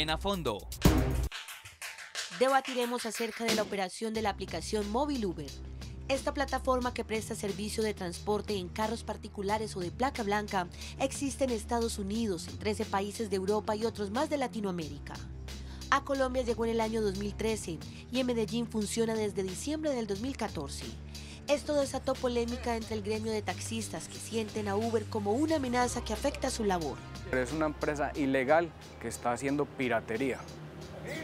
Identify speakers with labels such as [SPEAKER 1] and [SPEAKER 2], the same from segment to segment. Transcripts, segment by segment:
[SPEAKER 1] en A Fondo.
[SPEAKER 2] Debatiremos acerca de la operación de la aplicación Móvil Uber. Esta plataforma que presta servicio de transporte en carros particulares o de placa blanca existe en Estados Unidos, en 13 países de Europa y otros más de Latinoamérica. A Colombia llegó en el año 2013 y en Medellín funciona desde diciembre del 2014. Esto desató polémica entre el gremio de taxistas que sienten a Uber como una amenaza que afecta su labor.
[SPEAKER 3] Es una empresa ilegal que está haciendo piratería.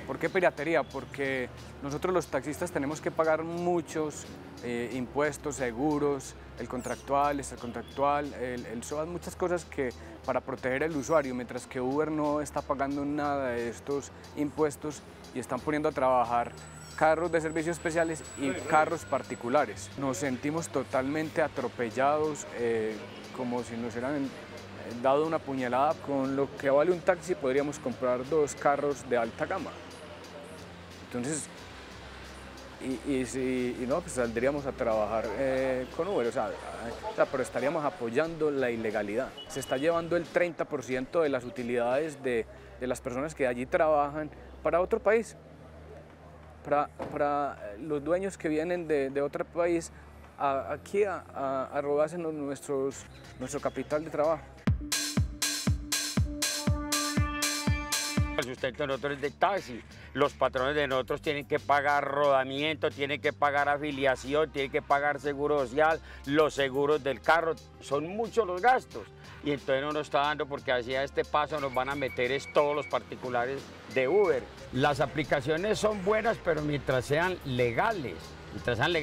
[SPEAKER 3] ¿Por qué piratería? Porque nosotros los taxistas tenemos que pagar muchos eh, impuestos, seguros, el contractual, el contractual, el, el muchas cosas que para proteger al usuario, mientras que Uber no está pagando nada de estos impuestos y están poniendo a trabajar carros de servicios especiales y carros particulares. Nos sentimos totalmente atropellados, eh, como si nos eran dado una puñalada, con lo que vale un taxi podríamos comprar dos carros de alta gama. Entonces, y, no, pues saldríamos a trabajar eh, con Uber, o sea, pero estaríamos apoyando la ilegalidad. Se está llevando el 30% de las utilidades de, las personas que allí trabajan para otro país. Para, los dueños que vienen de, otro país aquí a, a, a robarse nuestros, nuestro capital de trabajo.
[SPEAKER 4] El sustento de nosotros es de taxi. Los patrones de nosotros tienen que pagar rodamiento, tienen que pagar afiliación, tienen que pagar seguro social, los seguros del carro. Son muchos los gastos. Y entonces no nos está dando porque hacia este paso nos van a meter es todos los particulares de Uber. Las aplicaciones son buenas, pero mientras sean legales.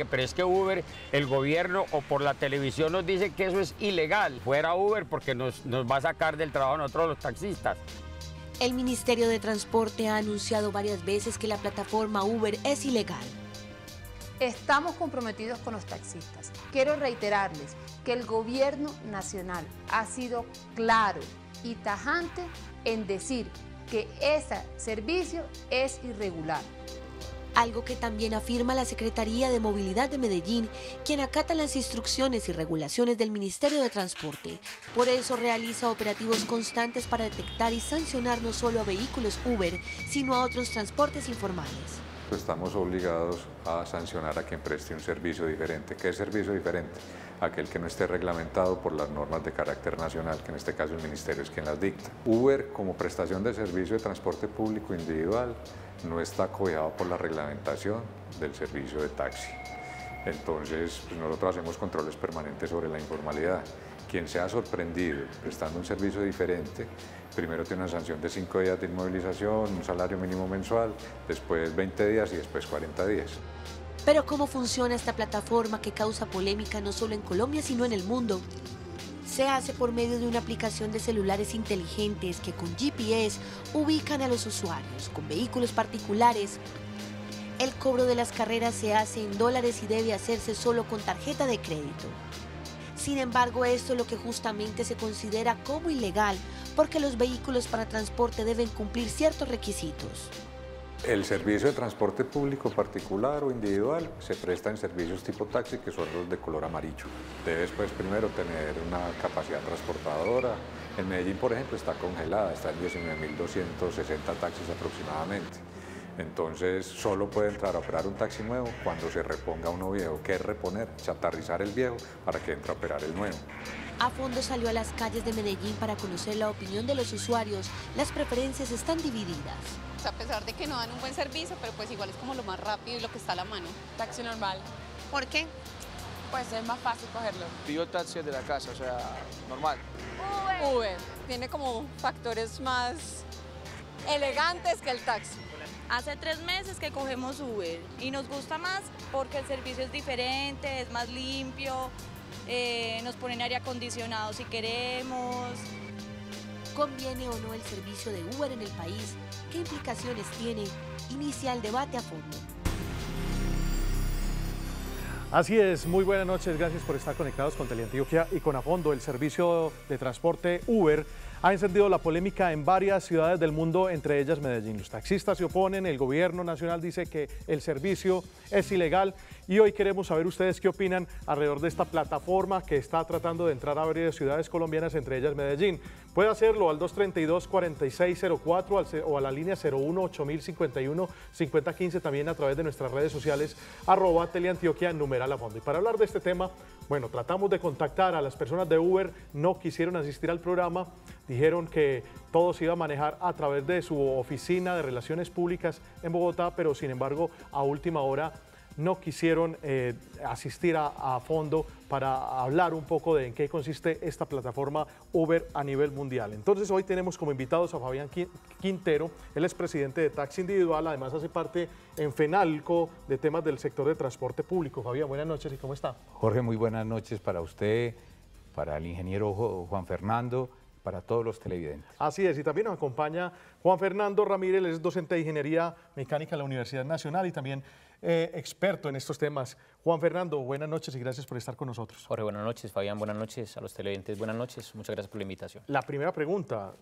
[SPEAKER 4] pero es que Uber, el gobierno o por la televisión nos dice que eso es ilegal. Fuera Uber porque nos, nos va a sacar del trabajo nosotros los taxistas.
[SPEAKER 2] El Ministerio de Transporte ha anunciado varias veces que la plataforma Uber es ilegal. Estamos comprometidos con los taxistas. Quiero reiterarles que el gobierno nacional ha sido claro y tajante en decir que ese servicio es irregular algo que también afirma la Secretaría de Movilidad de Medellín, quien acata las instrucciones y regulaciones del Ministerio de Transporte. Por eso realiza operativos constantes para detectar y sancionar no solo a vehículos Uber, sino a otros transportes informales.
[SPEAKER 5] Estamos obligados a sancionar a quien preste un servicio diferente. ¿Qué es servicio diferente? Aquel que no esté reglamentado por las normas de carácter nacional, que en este caso el Ministerio es quien las dicta. Uber como prestación de servicio de transporte público individual no está cobijado por la reglamentación del servicio de taxi. Entonces, pues, nosotros hacemos controles permanentes sobre la informalidad. Quien sea sorprendido prestando un servicio diferente, primero tiene una sanción de cinco días de inmovilización, un salario mínimo mensual, después 20 días y después
[SPEAKER 2] 40 días. Pero ¿cómo funciona esta plataforma que causa polémica no solo en Colombia, sino en el mundo? se hace por medio de una aplicación de celulares inteligentes que con GPS ubican a los usuarios con vehículos particulares. El cobro de las carreras se hace en dólares y debe hacerse solo con tarjeta de crédito. Sin embargo, esto es lo que justamente se considera como ilegal porque los vehículos para transporte deben cumplir ciertos requisitos.
[SPEAKER 5] El servicio de transporte público particular o individual se presta en servicios tipo taxi que son los de color amarillo. Debes pues primero tener una capacidad transportadora. En Medellín, por ejemplo, está congelada, está en 19.260 taxis aproximadamente. Entonces, solo puede entrar a operar un taxi nuevo cuando se reponga uno viejo. ¿Qué es reponer? Chatarrizar el viejo para que entre a operar el nuevo.
[SPEAKER 2] A fondo salió a las calles de Medellín para conocer la opinión de los usuarios. Las preferencias están divididas. Pues, a pesar de que no dan un buen servicio, pero pues igual es como lo más rápido y lo que está a la mano. Taxi normal. ¿Por qué? Pues es más fácil cogerlo.
[SPEAKER 3] Vivo taxi de la casa, o sea, normal.
[SPEAKER 2] Uber. Uber. Tiene como factores más elegantes que el taxi. Hace tres meses que cogemos Uber y nos gusta más porque el servicio es diferente, es más limpio, eh, nos ponen aire acondicionado si queremos. ¿Conviene o no el servicio de Uber en el país? qué implicaciones tiene, inicia el debate a fondo.
[SPEAKER 6] Así es, muy buenas noches, gracias por estar conectados con Teleantioquia y con a fondo. El servicio de transporte Uber ha encendido la polémica en varias ciudades del mundo, entre ellas Medellín. Los taxistas se oponen, el gobierno nacional dice que el servicio es ilegal y hoy queremos saber ustedes qué opinan alrededor de esta plataforma que está tratando de entrar a varias ciudades colombianas, entre ellas Medellín. Puede hacerlo al 232-4604 o a la línea 8051 5015 también a través de nuestras redes sociales arroba teleantioquia numeral fondo. Y para hablar de este tema, bueno, tratamos de contactar a las personas de Uber, no quisieron asistir al programa, dijeron que todo se iba a manejar a través de su oficina de relaciones públicas en Bogotá, pero sin embargo a última hora no quisieron eh, asistir a, fondo para hablar un poco de en qué consiste esta plataforma Uber a nivel mundial. Entonces hoy tenemos como invitados a Fabián Quintero, él es presidente de Taxi Individual, además hace parte en FENALCO de temas del sector de transporte público. Fabián, buenas noches y cómo está.
[SPEAKER 7] Jorge, muy buenas noches para usted, para el ingeniero Juan Fernando para todos los televidentes.
[SPEAKER 6] Así es, y también nos acompaña Juan Fernando Ramírez, es docente de Ingeniería Mecánica de la Universidad Nacional y también eh, experto en estos temas. Juan Fernando, buenas noches y gracias por estar con nosotros. Jorge, buenas noches.
[SPEAKER 1] Fabián, buenas noches. A los televidentes, buenas noches. Muchas gracias por la invitación.
[SPEAKER 6] La primera pregunta,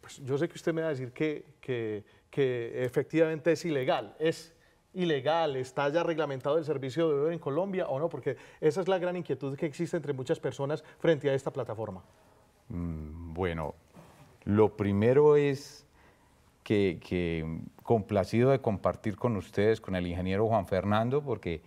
[SPEAKER 6] pues, yo sé que usted me va a decir que, que, efectivamente es ilegal. ¿Es ilegal? ¿Está ya reglamentado el servicio de Uber en Colombia o no? Porque esa es la gran inquietud que existe entre muchas personas frente a esta plataforma.
[SPEAKER 7] Mm, bueno, lo primero es que, mm, complacido de compartir con ustedes, con el ingeniero Juan Fernando, porque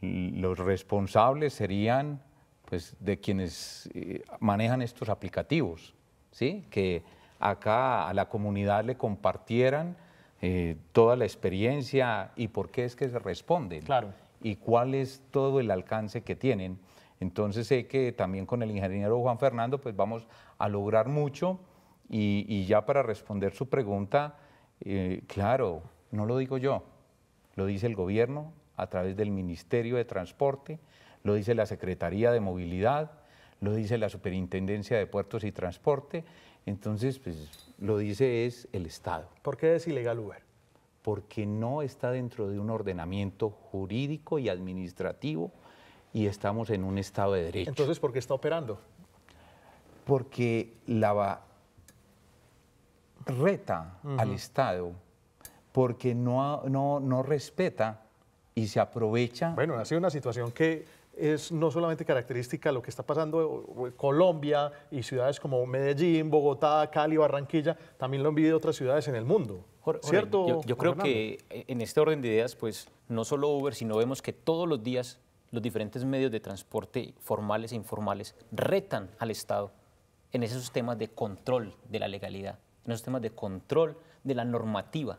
[SPEAKER 7] los responsables serían pues, de quienes eh, manejan estos aplicativos, ¿sí? que acá a la comunidad le compartieran eh, toda la experiencia y por qué es que se responden. Claro. Y cuál es todo el alcance que tienen. Entonces sé que también con el ingeniero Juan Fernando pues vamos a lograr mucho y, ya para responder su pregunta, eh, claro, no lo digo yo, lo dice el gobierno a través del Ministerio de Transporte, lo dice la Secretaría de Movilidad, lo dice la Superintendencia de Puertos y Transporte, entonces pues, lo dice es el Estado. ¿Por qué es ilegal Uber? Porque no está dentro de un ordenamiento jurídico y administrativo y estamos en un Estado de Derecho.
[SPEAKER 6] Entonces, ¿por qué está operando?
[SPEAKER 7] Porque la, reta al Estado porque no, no, no respeta y se aprovecha. Bueno, ha sido una situación que es no solamente característica de lo
[SPEAKER 6] que está pasando en Colombia y ciudades como Medellín, Bogotá, Cali, Barranquilla, también lo han vivido otras ciudades en el mundo. ¿Cierto? Yo, creo que
[SPEAKER 1] e, en este orden de ideas, pues no solo Uber, sino vemos que todos los días los diferentes medios de transporte formales e informales retan al Estado en esos temas de control de la legalidad en esos temas de control de la normativa.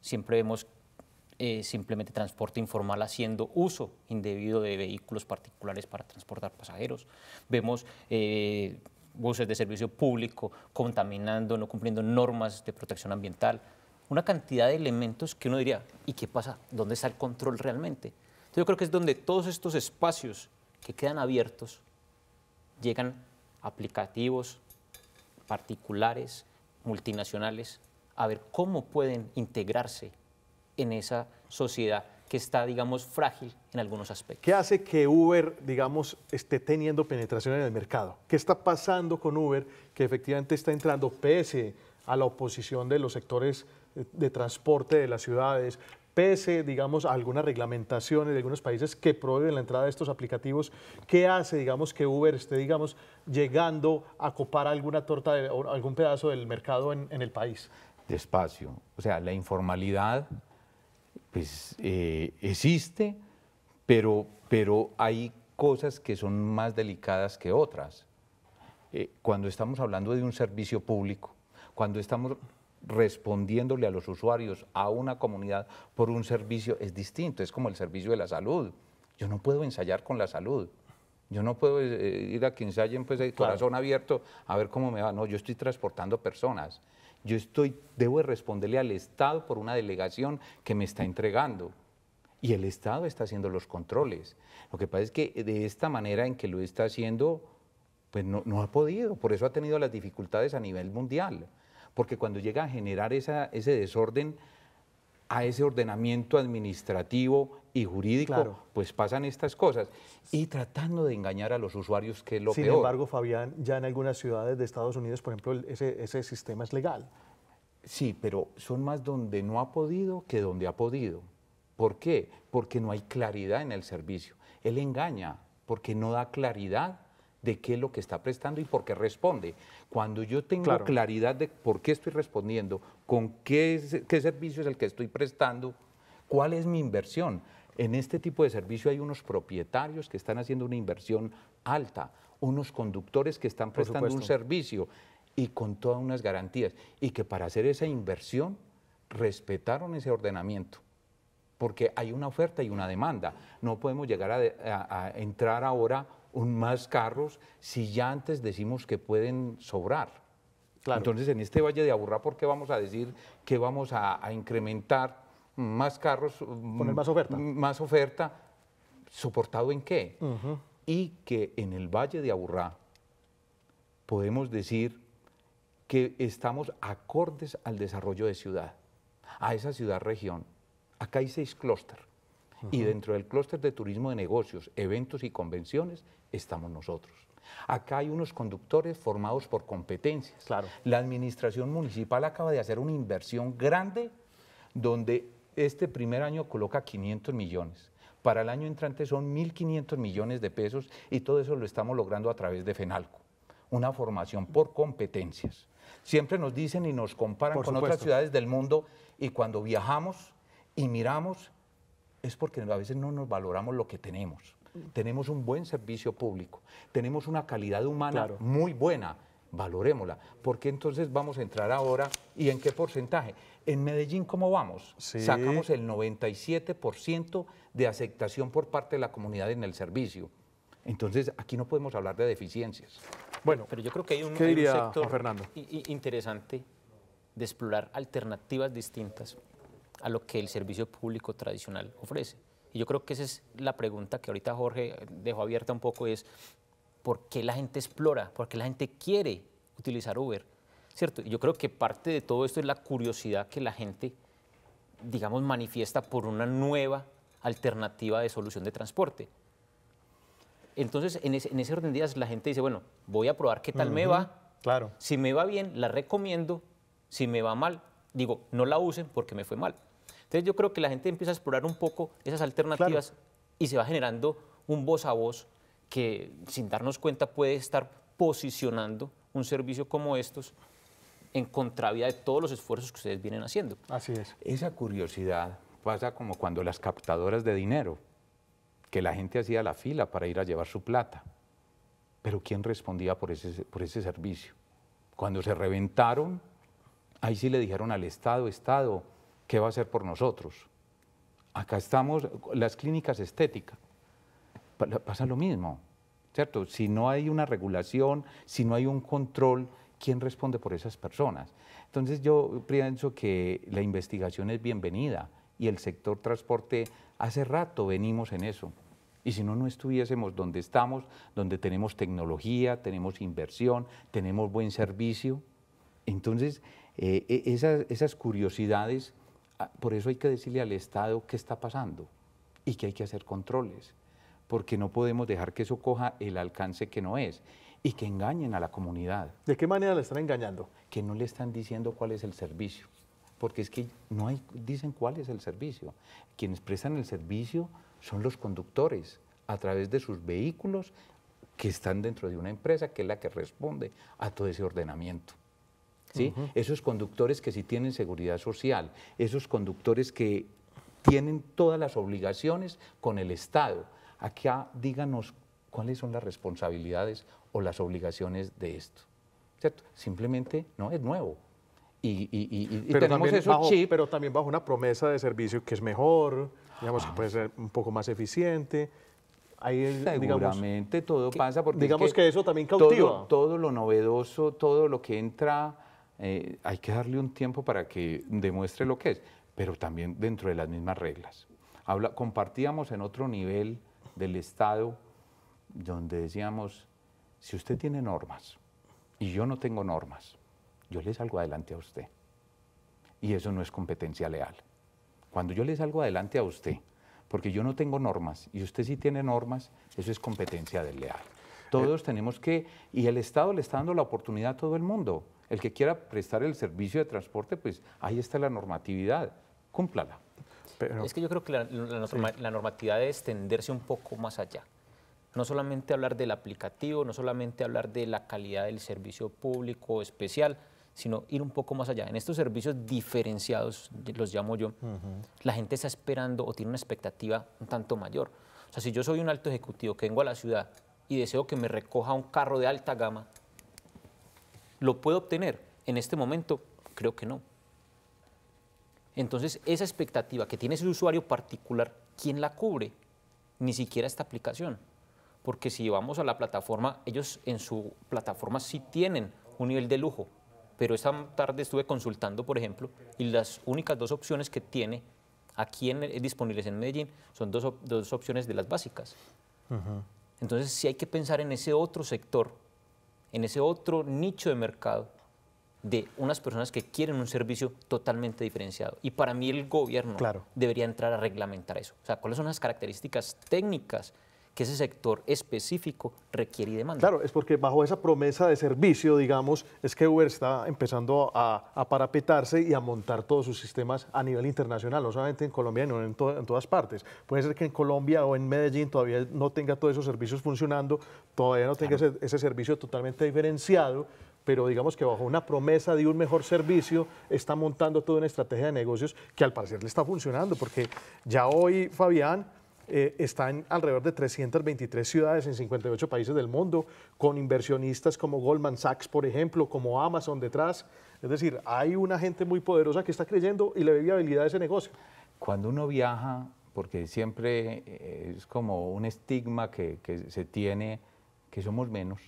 [SPEAKER 1] Siempre vemos eh, simplemente transporte informal haciendo uso indebido de vehículos particulares para transportar pasajeros. Vemos eh, buses de servicio público contaminando, no cumpliendo normas de protección ambiental. Una cantidad de elementos que uno diría, ¿y qué pasa? ¿Dónde está el control realmente? yo creo que es donde todos estos espacios que quedan abiertos llegan aplicativos particulares, multinacionales a ver cómo pueden integrarse en esa sociedad que está, digamos, frágil en algunos aspectos.
[SPEAKER 6] ¿Qué hace que Uber, digamos, esté teniendo penetración en el mercado? ¿Qué está pasando con Uber que efectivamente está entrando pese a la oposición de los sectores eh, de transporte de las ciudades, pese, digamos, a algunas reglamentaciones de algunos países que prohíben la entrada de estos aplicativos, ¿qué hace, digamos, que Uber esté, digamos, llegando a copar alguna torta algún pedazo del mercado en, el país?
[SPEAKER 7] Despacio. O sea, la informalidad, pues, eh, existe, pero, pero hay cosas que son más delicadas que otras. Eh, cuando estamos hablando de un servicio público, cuando estamos respondiéndole a los usuarios, a una comunidad, por un servicio es distinto, es como el servicio de la salud. Yo no puedo ensayar con la salud. Yo no puedo eh, eh, ir a que ensayen pues el corazón abierto a ver cómo me va. No, yo estoy transportando personas. Yo estoy, debo responderle al Estado por una delegación que me está entregando. Y el Estado está haciendo los controles. Lo que pasa es que eh, de esta manera en que lo está haciendo, pues no ha podido. Por eso ha tenido las dificultades a nivel mundial porque cuando llega a generar ese desorden, a ese ordenamiento administrativo y jurídico, pues pasan estas cosas. Y tratando de engañar a los usuarios, que lo Sin Sin embargo,
[SPEAKER 6] Fabián, ya en algunas ciudades de Estados Unidos, por ejemplo, ese, ese sistema es
[SPEAKER 7] legal. Sí, pero son más donde no ha podido que donde ha podido. ¿Por qué? Porque no hay claridad en el servicio. Él engaña porque no da claridad de qué es lo que está prestando y por qué responde. Cuando yo tengo claridad de por qué estoy respondiendo, con qué, qué servicio es el que estoy prestando, cuál es mi inversión. En este tipo de servicio hay unos propietarios que están haciendo una inversión alta, unos conductores que están prestando un servicio y con todas unas garantías. Y que para hacer esa inversión respetaron ese ordenamiento porque hay una oferta y una demanda. No podemos llegar a entrar ahora más carros si ya antes decimos que pueden sobrar? Entonces, en este Valle de Aburrá, ¿por qué vamos a decir que vamos a, incrementar más carros? Mm, Poner más oferta. Mm, más oferta, ¿soportado en qué? Y que en el Valle de Aburrá podemos decir que estamos acordes al desarrollo de ciudad, a esa ciudad-región. Acá hay seis clústeres y dentro del clúster de turismo de negocios, eventos y convenciones estamos nosotros. Acá hay unos conductores formados por competencias. La administración municipal acaba de hacer una inversión grande donde este primer año coloca 500 millones. Para el año entrante son 1.500 millones de pesos y todo eso lo estamos logrando a través de FENALCO, una formación por competencias. Siempre nos dicen y nos comparan con otras ciudades del mundo y cuando viajamos y miramos es porque a veces no nos valoramos lo que tenemos. Mm. Tenemos un buen servicio público, tenemos una calidad humana muy buena, valorémosla. Porque entonces vamos a entrar ahora y en qué porcentaje. En Medellín, ¿cómo vamos? Sacamos el 97% de aceptación por parte de la comunidad en el servicio. Entonces, aquí no podemos hablar de deficiencias. Bueno, pero yo creo que hay un, sector Fernando? interesante
[SPEAKER 1] de explorar alternativas distintas a lo que el servicio público tradicional ofrece. Y yo creo que esa es la pregunta que ahorita Jorge dejó abierta un poco, es por qué la gente explora, por qué la gente quiere utilizar Uber. ¿Cierto? Y yo creo que parte de todo esto es la curiosidad que la gente, digamos, manifiesta por una nueva alternativa de solución de transporte. Entonces, en ese, en orden de días, la gente dice, bueno, voy a probar qué tal me va. Claro. Si me va bien, la recomiendo. Si me va mal, digo, no la usen porque me fue mal. Entonces yo creo que la gente empieza a explorar un poco esas alternativas y se va generando un voz a voz que sin darnos cuenta puede estar posicionando un servicio como estos en contravía
[SPEAKER 7] de todos los esfuerzos que ustedes vienen haciendo. Así es. Esa curiosidad pasa como cuando las captadoras de dinero, que la gente hacía la fila para ir a llevar su plata, pero ¿quién respondía por ese, por ese servicio? Cuando se reventaron, ahí sí le dijeron al Estado, Estado, ¿qué va a hacer por nosotros? Acá estamos, las clínicas estéticas, pasa lo mismo, ¿cierto? Si no hay una regulación, si no hay un control, ¿quién responde por esas personas? Entonces yo pienso que la investigación es bienvenida y el sector transporte hace rato venimos en eso. Y si no, no estuviésemos donde estamos, donde tenemos tecnología, tenemos inversión, tenemos buen servicio. Entonces, eh, e-, esas, esas curiosidades Ah, por eso hay que decirle al Estado qué está pasando y que hay que hacer controles, porque no podemos dejar que eso coja el alcance que no es y que engañen a la comunidad. ¿De qué manera le están engañando? Que no le están diciendo cuál es el servicio, porque es que no dicen cuál es el servicio. Quienes prestan el servicio son los conductores a través de sus vehículos que están dentro de una empresa que es la que responde a todo ese ordenamiento. Esos conductores que sí tienen seguridad social, esos conductores que tienen todas las obligaciones con el Estado. Acá díganos cuáles son las responsabilidades o las obligaciones de esto. Simplemente no es nuevo. Y, pero tenemos
[SPEAKER 6] Pero también bajo una promesa de servicio que es mejor,
[SPEAKER 7] digamos que puede ah. ser un poco más eficiente. Ahí, Seguramente todo pasa porque... Digamos que, eso también cautiva. todo lo novedoso, todo lo que entra eh, hay que darle un tiempo para que demuestre lo que es, pero también dentro de las mismas reglas. compartíamos en otro nivel del Estado donde decíamos, si usted tiene normas y yo no tengo normas, yo le salgo adelante a usted. Y eso no es competencia leal. Cuando yo le salgo adelante a usted, porque yo no tengo normas y usted sí tiene normas, eso es competencia leal. Eh, Todos tenemos que, y el Estado le está dando la oportunidad a todo el mundo. El que quiera prestar el servicio de transporte, pues ahí está la normatividad, cúmplala. Es que yo creo que la,
[SPEAKER 1] normatividad debe extenderse un poco más allá no solamente hablar del aplicativo, no solamente hablar de la calidad del servicio público especial, sino ir un poco más allá. En estos servicios diferenciados, los llamo yo, la gente está esperando o tiene una expectativa un tanto mayor. O sea, si yo soy un alto ejecutivo que vengo a la ciudad y deseo que me recoja un carro de alta gama, ¿Lo puedo obtener? En este momento, creo que no. Entonces, esa expectativa que tiene ese usuario particular, ¿quién la cubre? Ni siquiera esta aplicación. Porque si vamos a la plataforma, ellos en su plataforma sí tienen un nivel de lujo. Pero esta tarde estuve consultando, por ejemplo, y las únicas dos opciones que tiene aquí eh, disponibles en Medellín son dos, dos opciones de las básicas. Entonces, si hay que pensar en ese otro sector en ese otro nicho de mercado de unas personas que quieren un servicio totalmente diferenciado. Y para mí el gobierno debería entrar a reglamentar eso. O sea, ¿cuáles son las características técnicas que ese sector específico requiere y demanda.
[SPEAKER 6] Claro, es porque bajo esa promesa de servicio, digamos, es que Uber está empezando a, parapetarse y a montar todos sus sistemas a nivel internacional, no solamente en Colombia, sino en, todas partes. Puede ser que en Colombia o en Medellín todavía no tenga todos esos servicios funcionando, todavía no tenga ese, ese servicio totalmente diferenciado, pero digamos que bajo una promesa de un mejor servicio está montando toda una estrategia de negocios que al parecer le está funcionando, porque ya hoy, Fabián, eh, están está en alrededor de 323 ciudades en 58 países del mundo, con inversionistas como Goldman Sachs, por ejemplo, como Amazon detrás. Es decir, hay
[SPEAKER 7] una gente muy poderosa que está creyendo y le ve viabilidad a ese negocio. Cuando uno viaja, porque siempre eh, es como un estigma que, se tiene que somos menos.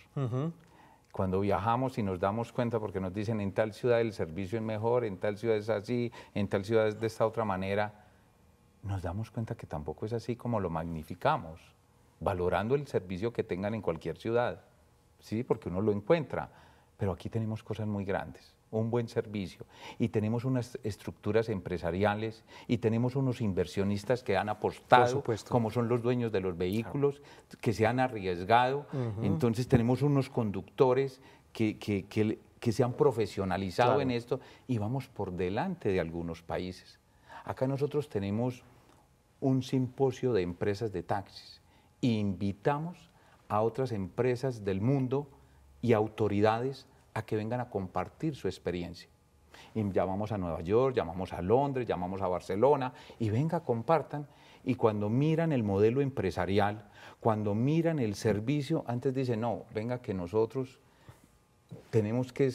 [SPEAKER 7] Cuando viajamos y nos damos cuenta porque nos dicen en tal ciudad el servicio es mejor, en tal ciudad es así, en tal ciudad es de esta otra manera, nos damos cuenta que tampoco es así como lo magnificamos, valorando el servicio que tengan en cualquier ciudad, ¿sí? porque uno lo encuentra, pero aquí tenemos cosas muy grandes un buen servicio y tenemos unas estructuras empresariales y tenemos unos inversionistas que han apostado, como son los dueños de los vehículos, que se han arriesgado, entonces tenemos unos conductores que, que, se han profesionalizado en esto y vamos por delante de algunos países. Acá nosotros tenemos un simposio de empresas de taxis e invitamos a otras empresas del mundo y autoridades a que vengan a compartir su experiencia. llamamos a Nueva York, llamamos a Londres, llamamos a Barcelona y venga, compartan. Y cuando miran el modelo empresarial, cuando miran el servicio, antes dicen, no, venga que nosotros tenemos que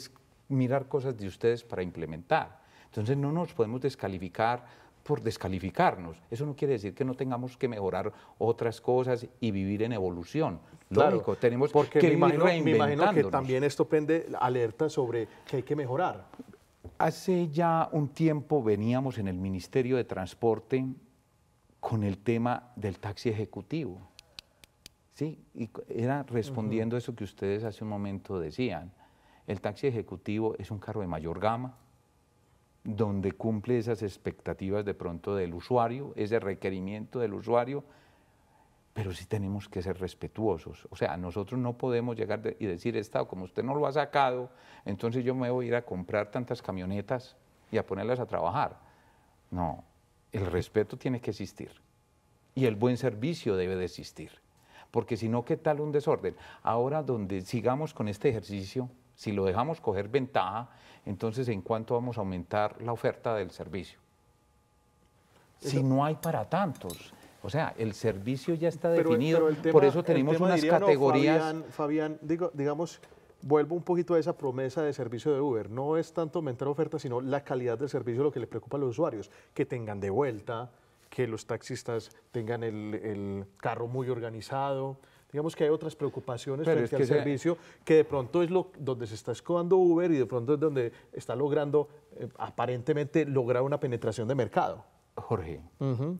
[SPEAKER 7] mirar cosas de ustedes para implementar. Entonces no nos podemos descalificar por descalificarnos. Eso no quiere decir que no tengamos que mejorar otras cosas y vivir en evolución. Claro, Lógico, tenemos porque que me imagino, me imagino que también
[SPEAKER 6] esto prende alerta sobre que hay que mejorar.
[SPEAKER 7] Hace ya un tiempo veníamos en el Ministerio de Transporte con el tema del taxi ejecutivo. Sí, y era respondiendo a eso que ustedes hace un momento decían. El taxi ejecutivo es un carro de mayor gama, donde cumple esas expectativas de pronto del usuario, ese requerimiento del usuario, pero sí tenemos que ser respetuosos. O sea, nosotros no podemos llegar y decir, Estado, como usted no lo ha sacado, entonces yo me voy a ir a comprar tantas camionetas y a ponerlas a trabajar. No, el respeto tiene que existir y el buen servicio debe de existir, porque si no, ¿qué tal un desorden? Ahora, donde sigamos con este ejercicio, si lo dejamos coger ventaja, entonces ¿en cuánto vamos a aumentar la oferta del servicio? Si no hay para tantos. O sea, el servicio ya está definido, por eso tenemos unas categorías...
[SPEAKER 6] Fabián, digo, digamos, vuelvo un poquito a esa promesa de servicio de Uber. No es tanto aumentar oferta, sino la calidad del servicio lo que le preocupa a los usuarios, que tengan de vuelta, que los taxistas tengan el carro muy organizado, Digamos que hay otras preocupaciones frente al servicio que de pronto es lo, donde se está escobando Uber y de pronto es donde está logrando, eh, aparentemente, lograr una penetración de mercado.
[SPEAKER 7] Jorge,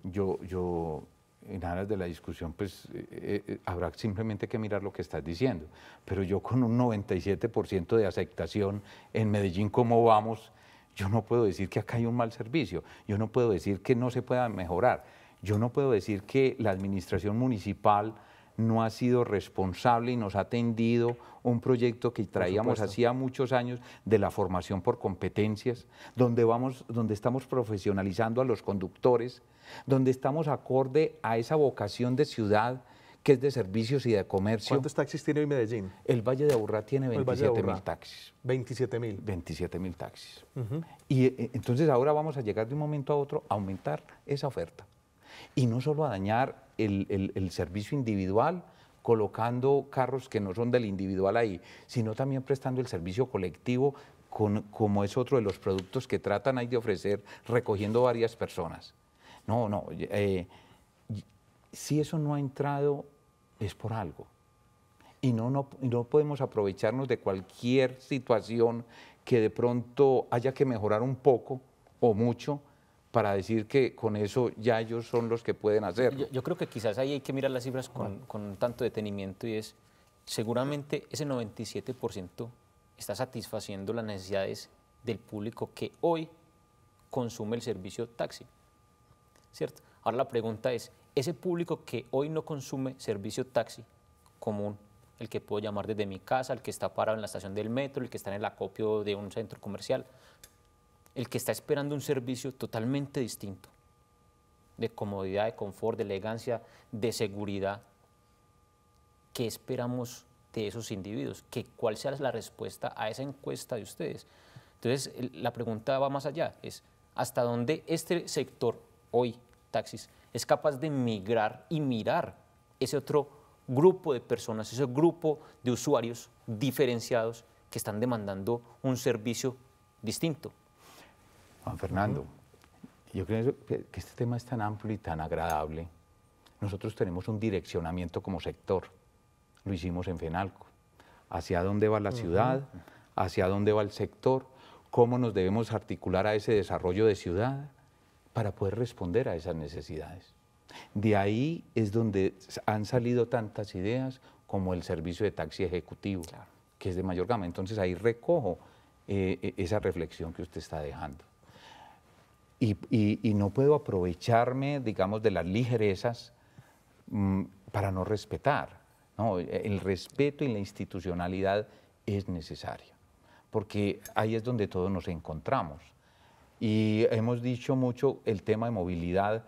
[SPEAKER 7] yo, yo en aras de la discusión, pues eh, eh, habrá simplemente que mirar lo que estás diciendo. Pero yo con un 97% de aceptación en Medellín, ¿cómo vamos? Yo no puedo decir que acá hay un mal servicio, yo no puedo decir que no se pueda mejorar, yo no puedo decir que la administración municipal no ha sido responsable y nos ha atendido un proyecto que traíamos hacía muchos años de la formación por competencias, donde, vamos, donde estamos profesionalizando a los conductores, donde estamos acorde a esa vocación de ciudad que es de servicios y de comercio. ¿Cuántos taxis tiene hoy Medellín? El Valle de Aburrá tiene 27 mil taxis. 27 mil. 27 mil taxis. Y eh, entonces ahora vamos a llegar de un momento a otro a aumentar esa oferta. Y no solo a dañar el, el, servicio individual, colocando carros que no son del individual ahí, sino también prestando el servicio colectivo, con, como es otro de los productos que tratan ahí de ofrecer, recogiendo varias personas. No, no, eh, si eso no ha entrado es por algo. Y no, no podemos aprovecharnos de cualquier situación que de pronto haya que mejorar un poco o mucho para decir que con eso ya ellos son los que pueden
[SPEAKER 1] hacerlo. Yo, creo que quizás ahí hay que mirar las cifras con, con tanto detenimiento y es, seguramente ese 97% está satisfaciendo las necesidades del público que hoy consume el servicio taxi. ¿Cierto? Ahora la pregunta es, ese público que hoy no consume servicio taxi común, el que puedo llamar desde mi casa, el que está parado en la estación del metro, el que está en el acopio de un centro comercial, el que está esperando un servicio totalmente distinto, de comodidad, de confort, de elegancia, de seguridad. ¿Qué esperamos de esos individuos? ¿Qué, ¿Cuál sea la respuesta a esa encuesta de ustedes? Entonces, la pregunta va más allá, es hasta dónde este sector hoy, taxis, es capaz de migrar y mirar ese otro grupo de personas, ese grupo de usuarios diferenciados que están demandando un servicio distinto.
[SPEAKER 7] Juan Fernando, yo creo que este tema es tan amplio y tan agradable. Nosotros tenemos un direccionamiento como sector, lo hicimos en FENALCO, hacia dónde va la ciudad, hacia dónde va el sector, cómo nos debemos articular a ese desarrollo de ciudad para poder responder a esas necesidades. De ahí es donde han salido tantas ideas como el servicio de taxi ejecutivo, que es de mayor gama. Entonces ahí recojo eh, e-, esa reflexión que usted está dejando y, no puedo aprovecharme, digamos, de las ligerezas mm, para no respetar. el respeto y la institucionalidad es necesario, porque ahí es donde todos nos encontramos. Y hemos dicho mucho el tema de movilidad,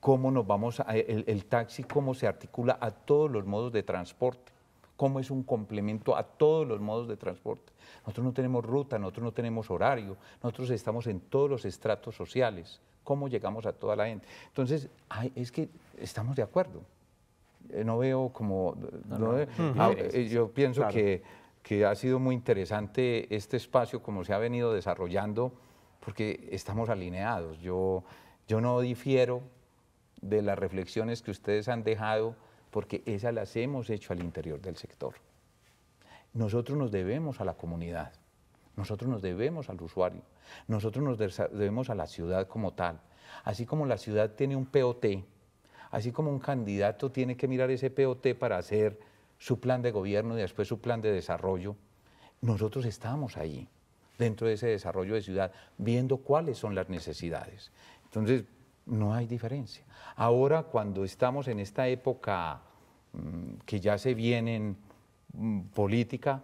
[SPEAKER 7] cómo nos vamos, el taxi, cómo se articula a todos los modos de transporte cómo es un complemento a todos los modos de transporte. Nosotros no tenemos ruta, nosotros no tenemos horario, nosotros estamos en todos los estratos sociales. ¿Cómo llegamos a toda la gente? Entonces, es que estamos de acuerdo. Eh, no veo como...
[SPEAKER 3] Ah, eh, yo
[SPEAKER 7] pienso que, que ha sido muy interesante este espacio, como se ha venido desarrollando, porque estamos alineados. Yo, yo no difiero de las reflexiones que ustedes han dejado porque esas las hemos hecho al interior del sector. Nosotros nos debemos a la comunidad, nosotros nos debemos al usuario, nosotros nos debemos a la ciudad como tal. Así como la ciudad tiene un POT, así como un candidato tiene que mirar ese POT para hacer su plan de gobierno y después su plan de desarrollo, nosotros estamos ahí, dentro de ese desarrollo de ciudad, viendo cuáles son las necesidades. Entonces, no hay diferencia. Ahora cuando estamos en esta época mm, que ya se viene en mm, política,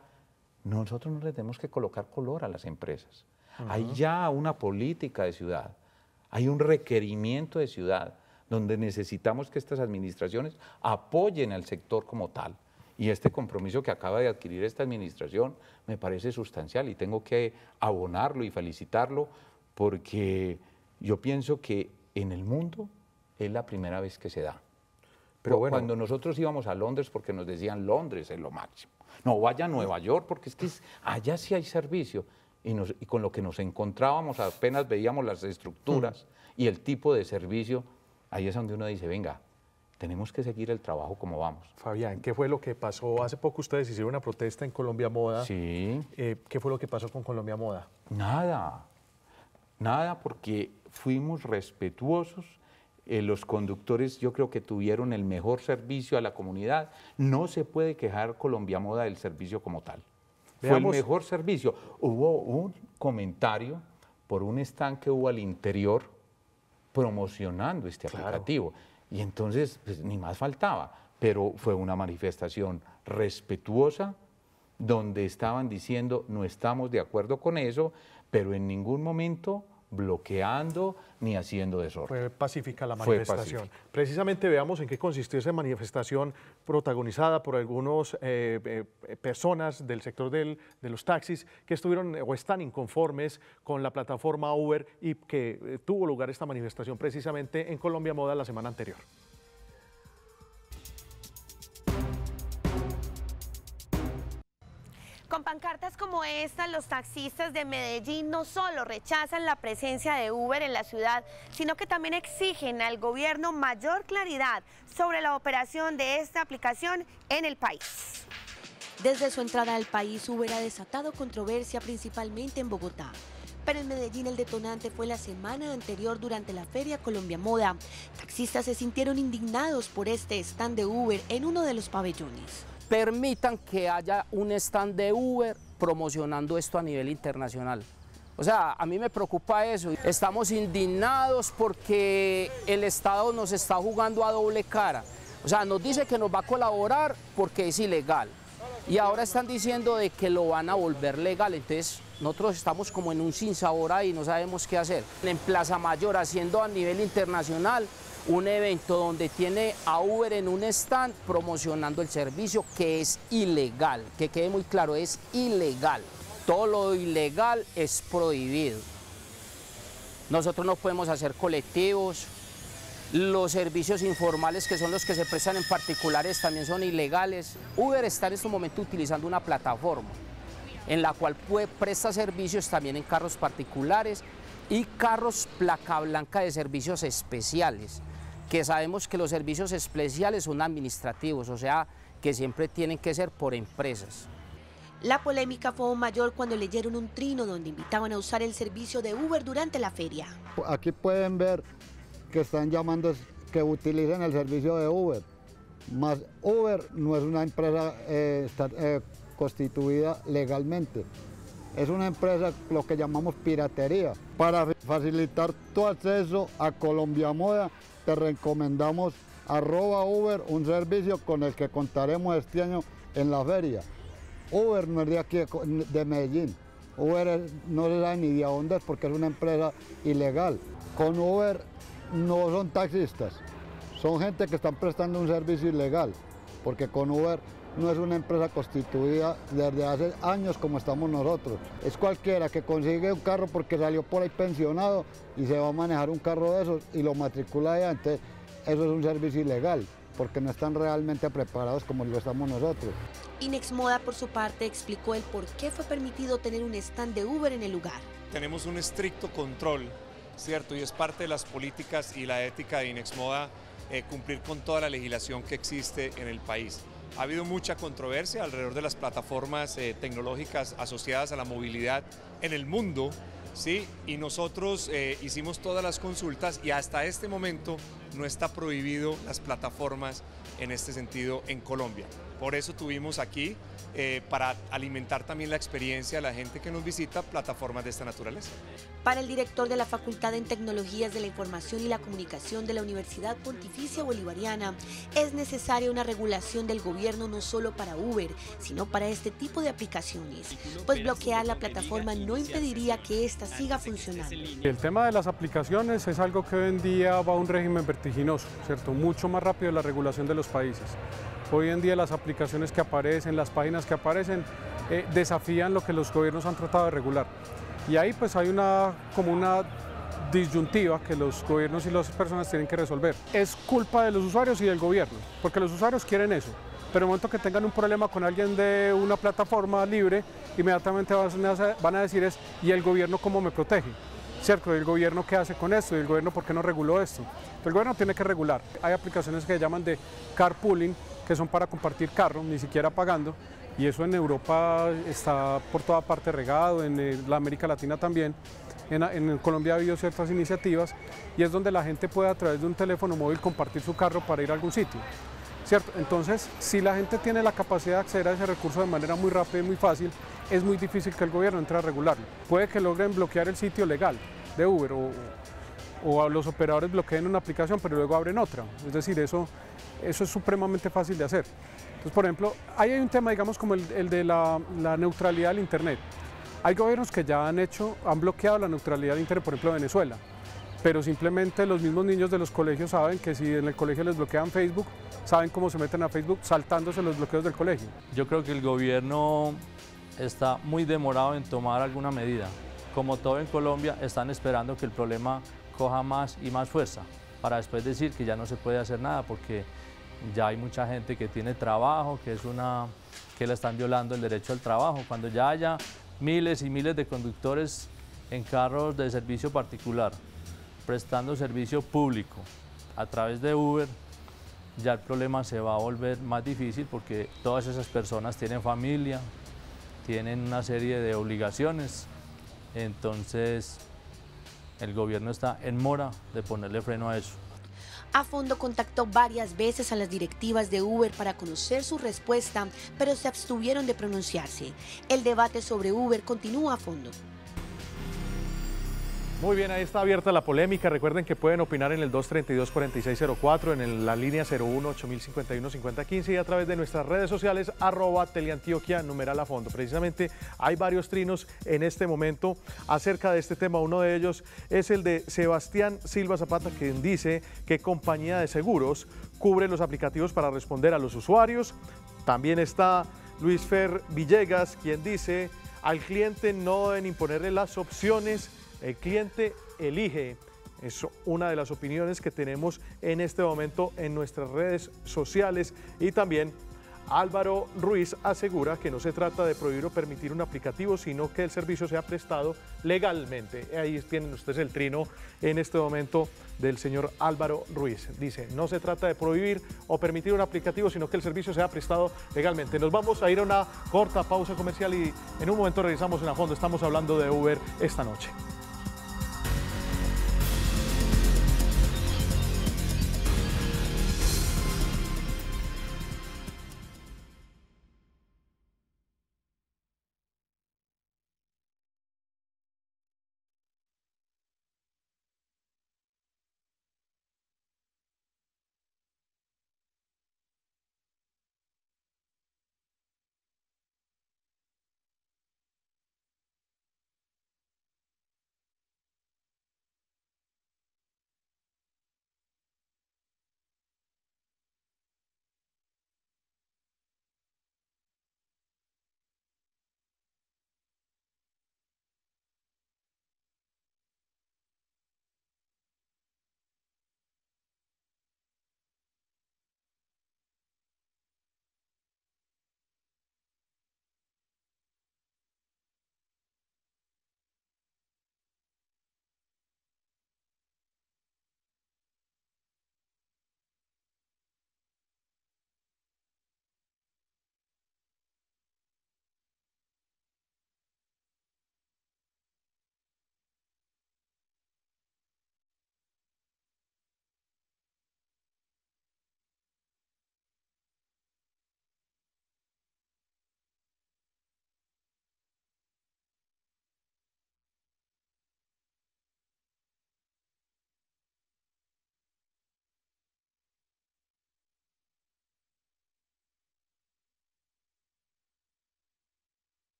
[SPEAKER 7] nosotros no le tenemos que colocar color a las empresas. Hay ya una política de ciudad, hay un requerimiento de ciudad donde necesitamos que estas administraciones apoyen al sector como tal. Y este compromiso que acaba de adquirir esta administración me parece sustancial y tengo que abonarlo y felicitarlo porque yo pienso que en el mundo es la primera vez que se da. Pero cuando nosotros íbamos a Londres porque nos decían Londres es lo máximo. No, vaya a Nueva York porque es que allá sí hay servicio. Y, con lo que nos encontrábamos apenas veíamos las estructuras mm. y el tipo de servicio, ahí es donde uno dice, venga, tenemos que seguir el trabajo como vamos. Fabián, ¿qué fue lo que pasó? Hace poco ustedes hicieron una
[SPEAKER 6] protesta en Colombia Moda. Sí. Eh, ¿Qué fue lo que pasó con Colombia Moda?
[SPEAKER 7] Nada, nada porque fuimos respetuosos, eh, los conductores yo creo que tuvieron el mejor servicio a la comunidad, no se puede quejar Colombia Moda del servicio como tal. Fue el mejor servicio. Hubo un comentario por un stand que hubo al interior promocionando este aplicativo. Y entonces, pues, ni más faltaba, pero fue una manifestación respetuosa donde estaban diciendo, no estamos de acuerdo con eso, pero en ningún momento bloqueando ni haciendo desorden.
[SPEAKER 6] Fue pacífica la manifestación. Precisamente veamos en qué consistió esa manifestación protagonizada por algunas eh, eh, personas del sector de los taxis que estuvieron o están inconformes con la plataforma Uber y que eh, tuvo lugar esta manifestación precisamente en Colombia Moda la semana anterior.
[SPEAKER 2] Con pancartas como esta, los taxistas de Medellín no solo rechazan la presencia de Uber en la ciudad, sino que también exigen al gobierno mayor claridad sobre la operación de esta aplicación en el país. Desde su entrada al país, Uber ha desatado controversia principalmente en Bogotá. Pero en Medellín el detonante fue la semana anterior durante la Feria Colombia Moda. Taxistas se sintieron indignados por este stand de Uber en uno de los pabellones permitan que haya
[SPEAKER 4] un stand de Uber promocionando esto a nivel internacional. O sea, a mí me preocupa eso. Estamos indignados porque el Estado nos está jugando a doble cara. O sea, nos dice que nos va a colaborar porque es ilegal. Y ahora están diciendo de que lo van a volver legal. Entonces, nosotros estamos como en un sinsabor ahí, no sabemos qué hacer. En Plaza Mayor, haciendo a nivel internacional un evento donde tiene a Uber en un stand promocionando el servicio que es ilegal, que quede muy claro, es ilegal. Todo lo ilegal es prohibido. Nosotros no podemos hacer colectivos, los servicios informales que son los que se prestan en particulares también son ilegales. Uber está en este momento utilizando una plataforma en la cual puede, presta servicios también en carros particulares y carros placa blanca de servicios especiales que sabemos que los servicios especiales son administrativos, o sea, que siempre tienen que ser por empresas.
[SPEAKER 2] La polémica fue mayor cuando leyeron un trino donde invitaban a usar el servicio de Uber durante la feria.
[SPEAKER 8] Aquí pueden ver que están llamando que utilicen el servicio de Uber. Más Uber no es una empresa eh, eh, constituida legalmente. Es una empresa lo que llamamos piratería para facilitar tu acceso a Colombia Moda te recomendamos arroba Uber, un servicio con el que contaremos este año en la feria. Uber no es de aquí de Medellín, Uber no le da ni de dónde porque es una empresa ilegal. Con Uber no son taxistas, son gente que están prestando un servicio ilegal, porque con Uber no es una empresa constituida desde hace años como estamos nosotros. Es cualquiera que consigue un carro porque salió por ahí pensionado y se va a manejar un carro de esos y lo matricula de antes. eso es un servicio ilegal porque no están realmente preparados como lo estamos nosotros.
[SPEAKER 2] Inex Moda, por su parte, explicó el por qué fue permitido tener un stand de Uber en el lugar.
[SPEAKER 5] Tenemos un estricto control, ¿cierto? Y es parte de las políticas y la ética de Inex Moda eh, cumplir con toda la legislación que existe en el país. Ha habido mucha controversia alrededor de las plataformas eh, tecnológicas asociadas a la movilidad en el mundo, ¿sí? y nosotros eh, hicimos todas las consultas y hasta este momento no está prohibido las plataformas en este sentido en Colombia. Por eso tuvimos aquí, eh, para alimentar también la experiencia de la gente que nos visita, plataformas de esta naturaleza.
[SPEAKER 2] Para el director de la Facultad en Tecnologías de la Información y la Comunicación de la Universidad Pontificia Bolivariana, es necesaria una regulación del gobierno no solo para Uber, sino para este tipo de aplicaciones, pues bloquear la plataforma no impediría que esta siga funcionando.
[SPEAKER 9] El tema de las aplicaciones es algo que hoy en día va a un régimen vertiginoso, ¿cierto? Mucho más rápido la regulación de los países. Hoy en día las aplicaciones que aparecen, las páginas que aparecen, eh, desafían lo que los gobiernos han tratado de regular. Y ahí pues hay una, como una disyuntiva que los gobiernos y las personas tienen que resolver. Es culpa de los usuarios y del gobierno, porque los usuarios quieren eso. Pero en el momento que tengan un problema con alguien de una plataforma libre, inmediatamente van a decir es, ¿y el gobierno cómo me protege? ¿Cierto? ¿Y el gobierno qué hace con esto? ¿Y el gobierno por qué no reguló esto? el gobierno tiene que regular. Hay aplicaciones que llaman de carpooling, que son para compartir carros, ni siquiera pagando, y eso en Europa está por toda parte regado, en eh, la América Latina también. En, Colombia ha habido ciertas iniciativas y es donde la gente puede a través de un teléfono móvil compartir su carro para ir a algún sitio. ¿Cierto? Entonces, si la gente tiene la capacidad de acceder a ese recurso de manera muy rápida y muy fácil, es muy difícil que el gobierno entre a regularlo. Puede que logren bloquear el sitio legal de Uber o, o los operadores bloqueen una aplicación pero luego abren otra. Es decir, eso, eso es supremamente fácil de hacer. Entonces, por ejemplo, ahí hay un tema, digamos, como el, el de la, la, neutralidad del Internet. Hay gobiernos que ya han hecho, han bloqueado la neutralidad del Internet, por ejemplo, Venezuela, pero simplemente los mismos niños de los colegios saben que si en el colegio les bloquean Facebook, saben cómo se meten a Facebook saltándose los bloqueos del colegio.
[SPEAKER 5] Yo creo que el gobierno está muy demorado en tomar alguna medida. Como todo en Colombia, están
[SPEAKER 6] esperando que el problema coja más y más fuerza, para después decir que ya no se puede hacer nada porque ya hay mucha gente que tiene trabajo, que es una que le están violando el derecho al trabajo. Cuando ya haya miles y miles de conductores en carros de servicio particular prestando servicio público a través de Uber, ya el problema se va a volver más difícil porque todas esas personas tienen familia, tienen una serie de obligaciones. Entonces, el gobierno está en mora de ponerle freno a eso.
[SPEAKER 2] A fondo contactó varias veces a las directivas de Uber para conocer su respuesta, pero se abstuvieron de pronunciarse. El debate sobre Uber continúa a fondo.
[SPEAKER 6] Muy bien, ahí está abierta la polémica. Recuerden que pueden opinar en el 232-4604, en la línea 01-8051-5015 y a través de nuestras redes sociales, arroba teleantioquia, numeral a fondo. Precisamente hay varios trinos en este momento acerca de este tema. Uno de ellos es el de Sebastián Silva Zapata, quien dice que compañía de seguros cubre los aplicativos para responder a los usuarios. También está Luis Fer Villegas, quien dice al cliente no deben imponerle las opciones el cliente elige. Es una de las opiniones que tenemos en este momento en nuestras redes sociales y también Álvaro Ruiz asegura que no se trata de prohibir o permitir un aplicativo, sino que el servicio sea prestado legalmente. Ahí tienen ustedes el trino en este momento del señor Álvaro Ruiz. Dice, no se trata de prohibir o permitir un aplicativo, sino que el servicio sea prestado legalmente. Nos vamos a ir a una corta pausa comercial y en un momento regresamos en la fondo. Estamos hablando de Uber esta noche.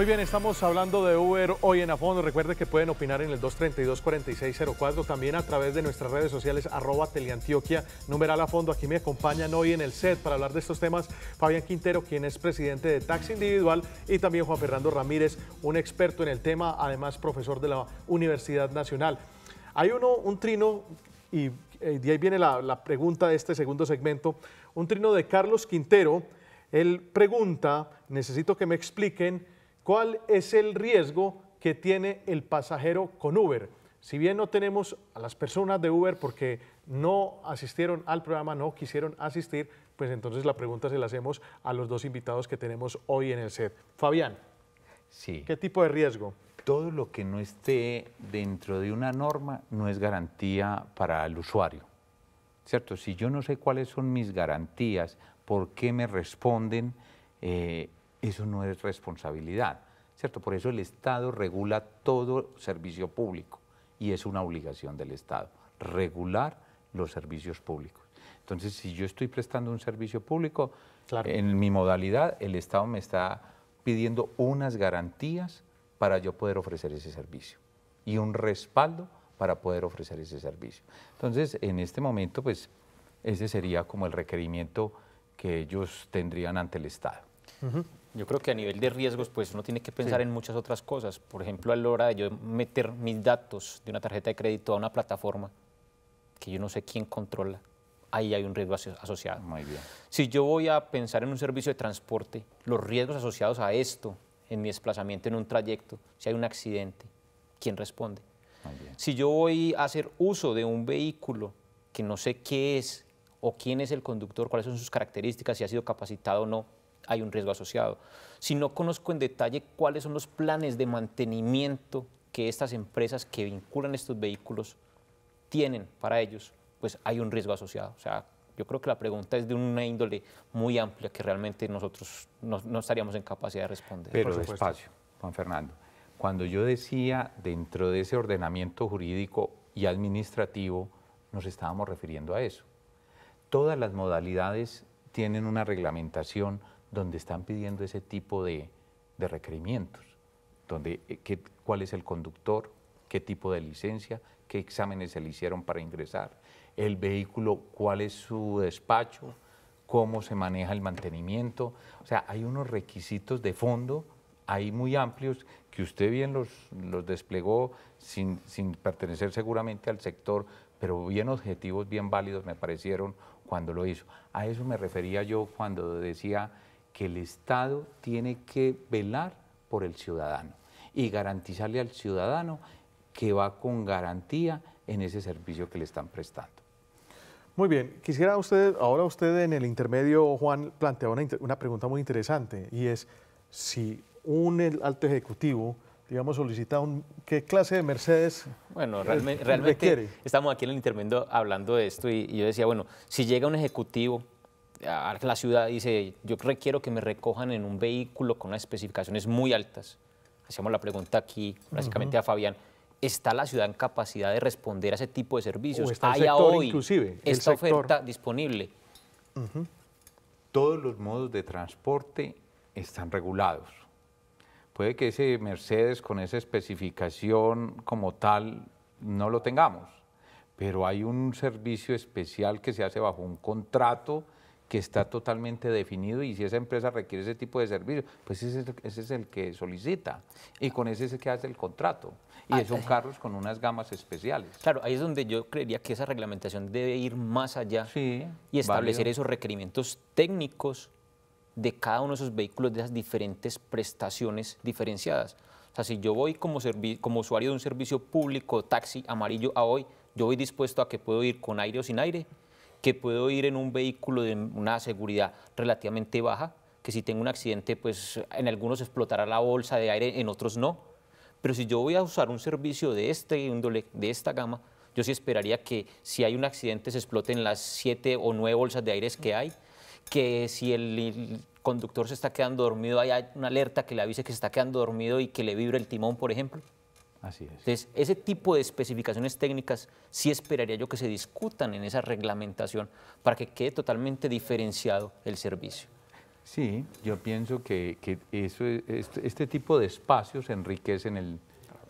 [SPEAKER 6] Muy bien, estamos hablando de Uber hoy en a fondo. Recuerde que pueden opinar en el 232-4604, también a través de nuestras redes sociales, arroba teleantioquia, numeral a fondo. Aquí me acompañan hoy en el set para hablar de estos temas Fabián Quintero, quien es presidente de Taxi Individual, y también Juan Fernando Ramírez, un experto en el tema, además profesor de la Universidad Nacional. Hay uno, un trino, y, eh, de ahí viene la pregunta de este segundo segmento, un trino de Carlos Quintero. Él pregunta, necesito que me expliquen, ¿Cuál es el riesgo que tiene el pasajero con Uber? Si bien no tenemos a las personas de Uber porque no asistieron al programa, no quisieron asistir, pues entonces la pregunta se la hacemos a los dos invitados que tenemos hoy en el set. Fabián,
[SPEAKER 7] sí. ¿qué tipo de riesgo? Todo lo que no esté dentro de una norma no es garantía para el usuario. ¿Cierto? Si yo no sé cuáles son mis garantías, por qué me responden, eh, eso no es responsabilidad, ¿cierto? Por eso el Estado regula todo servicio público y es una obligación del Estado, regular los servicios públicos. Entonces, si yo estoy prestando un servicio público, en mi modalidad, el Estado me está pidiendo unas garantías para yo poder ofrecer ese servicio y un respaldo para poder ofrecer ese servicio. Entonces, en este momento, pues, ese sería como el requerimiento que ellos tendrían ante el Estado. Yo creo
[SPEAKER 1] que a nivel de riesgos, pues uno tiene que pensar en muchas otras cosas. Por ejemplo, a la hora de yo meter mis datos de una tarjeta de crédito a una plataforma que yo no sé quién controla, ahí hay un riesgo asociado. Muy bien. Si yo voy a pensar en un servicio de transporte, los riesgos asociados a esto, en mi desplazamiento, en un trayecto, si hay un accidente, ¿quién responde? Muy Si yo voy a hacer uso de un vehículo que no sé qué es o quién es el conductor, cuáles son sus características, si ha sido capacitado o no, hay un riesgo asociado. Si no conozco en detalle cuáles son los planes de mantenimiento que estas empresas que vinculan estos vehículos tienen para ellos, pues hay un riesgo asociado. O sea, yo creo que la pregunta es de una índole muy amplia que realmente nosotros no, estaríamos en capacidad de responder. Pero despacio,
[SPEAKER 7] Juan Fernando. Cuando yo decía dentro de ese ordenamiento jurídico y administrativo, nos estábamos refiriendo a eso. Todas las modalidades tienen una reglamentación donde están pidiendo ese tipo de, requerimientos, donde eh, cuál es el conductor, qué tipo de licencia, qué exámenes se le hicieron para ingresar, el vehículo, cuál es su despacho, cómo se maneja el mantenimiento. O sea, hay unos requisitos de fondo ahí muy amplios que usted bien los, los desplegó sin, sin pertenecer seguramente al sector, pero bien objetivos, bien válidos me parecieron cuando lo hizo. A eso me refería yo cuando decía que el Estado tiene que velar por el ciudadano y garantizarle al ciudadano que va con garantía en ese servicio que le están prestando.
[SPEAKER 6] Muy bien, quisiera usted, ahora usted en el intermedio, Juan, plantea una, pregunta muy interesante y es si un alto ejecutivo digamos, solicita un, qué clase de Mercedes
[SPEAKER 1] Bueno, realmente, estamos aquí en el intermedio hablando de esto y, yo decía, bueno, si llega un ejecutivo a la ciudad dice, yo requiero que me recojan en un vehículo con unas especificaciones muy altas. Hacemos la pregunta aquí, básicamente a Fabián. ¿Está la ciudad en capacidad de responder a ese tipo de servicios? Está ¿Hay hoy inclusive, esta oferta disponible?
[SPEAKER 7] Todos los modos de transporte están regulados. Puede que ese Mercedes con esa especificación como tal no lo tengamos, pero hay un servicio especial que se hace bajo un contrato que está totalmente definido y si esa empresa requiere ese tipo de servicio, pues ese, es el que solicita y con ese es el que hace el contrato. Y ah, son eh. carros con
[SPEAKER 1] unas gamas especiales. Claro, ahí es donde yo creería que esa reglamentación debe ir más allá y establecer esos requerimientos técnicos de cada uno de esos vehículos, de esas diferentes prestaciones diferenciadas. O sea, si yo voy como, como usuario de un servicio público, taxi amarillo a hoy, yo voy dispuesto a que puedo ir con aire o sin aire, que puedo ir en un vehículo de una seguridad relativamente baja, que si tengo un accidente, pues en algunos explotará la bolsa de aire, en otros no. Pero si yo voy a usar un servicio de este índole, de esta gama, yo sí esperaría que si hay un accidente se exploten las siete o nueve bolsas de aire que hay, que si el conductor se está quedando dormido, haya una alerta que le avise que se está quedando dormido y que le vibre el timón, por ejemplo. Así es. Entonces, ese tipo de especificaciones técnicas sí esperaría yo que se discutan en esa reglamentación para que
[SPEAKER 7] quede totalmente diferenciado el servicio. Sí, yo pienso que, eso, este, este, tipo de espacios enriquecen el,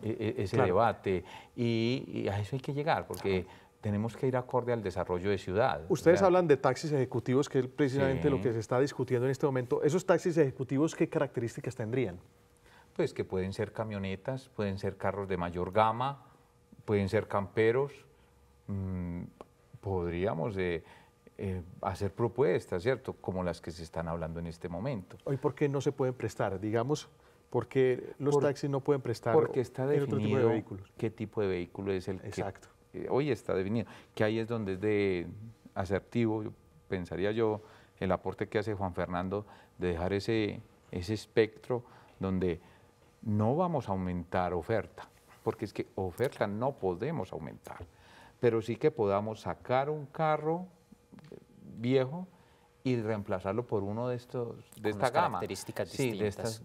[SPEAKER 7] e, e, ese debate y, a eso hay que llegar, porque tenemos que ir acorde al desarrollo de ciudad. Ustedes
[SPEAKER 9] hablan
[SPEAKER 6] de taxis ejecutivos, que es precisamente lo que se está discutiendo en este momento. ¿Esos taxis ejecutivos qué características
[SPEAKER 7] tendrían? es pues, que pueden ser camionetas, pueden ser carros de mayor gama, pueden ser camperos, mm, podríamos eh, eh, hacer propuestas, ¿cierto? Como las que se están hablando en este momento.
[SPEAKER 6] ¿Y por qué no se pueden prestar? Digamos, ¿por qué los taxis no pueden prestar? Porque está definido
[SPEAKER 7] qué tipo de vehículo es el Exacto. que... Eh, hoy está definido, que ahí es donde es de asertivo, pensaría yo, el aporte que hace Juan Fernando de dejar ese, ese espectro donde no vamos a aumentar oferta, porque es que oferta no podemos aumentar, pero sí que podamos sacar un carro viejo y reemplazarlo por uno de estos de esta gama. Características sí, distintas.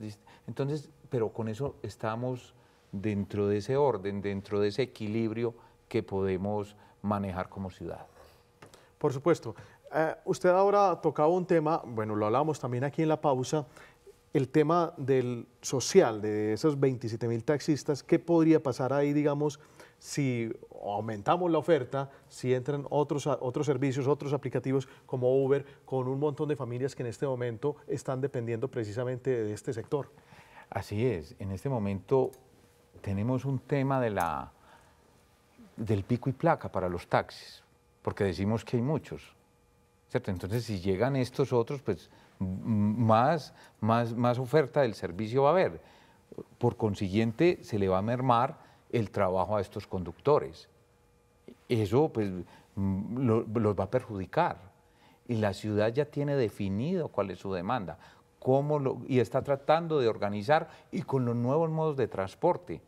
[SPEAKER 7] entonces, pero con eso estamos dentro de ese orden, dentro de ese equilibrio que podemos manejar como ciudad. Por supuesto.
[SPEAKER 6] Eh, usted ahora tocado un tema, bueno, lo hablamos también aquí en la pausa, el tema del social, de esos 27 mil taxistas, ¿qué podría pasar ahí, digamos, si aumentamos la oferta, si entran otros, otros servicios, otros aplicativos como Uber, con un montón de familias que en este momento están dependiendo precisamente de este
[SPEAKER 7] sector? Así es, en este momento tenemos un tema de la, del pico y placa para los taxis, porque decimos que hay muchos, ¿cierto? Entonces, si llegan estos otros, pues más, oferta del servicio va a haber. Por consiguiente, se le va a mermar el trabajo a estos conductores. Eso pues, los va a perjudicar. Y la ciudad ya tiene definido cuál es su demanda, cómo y está tratando de organizar y con los nuevos modos de transporte.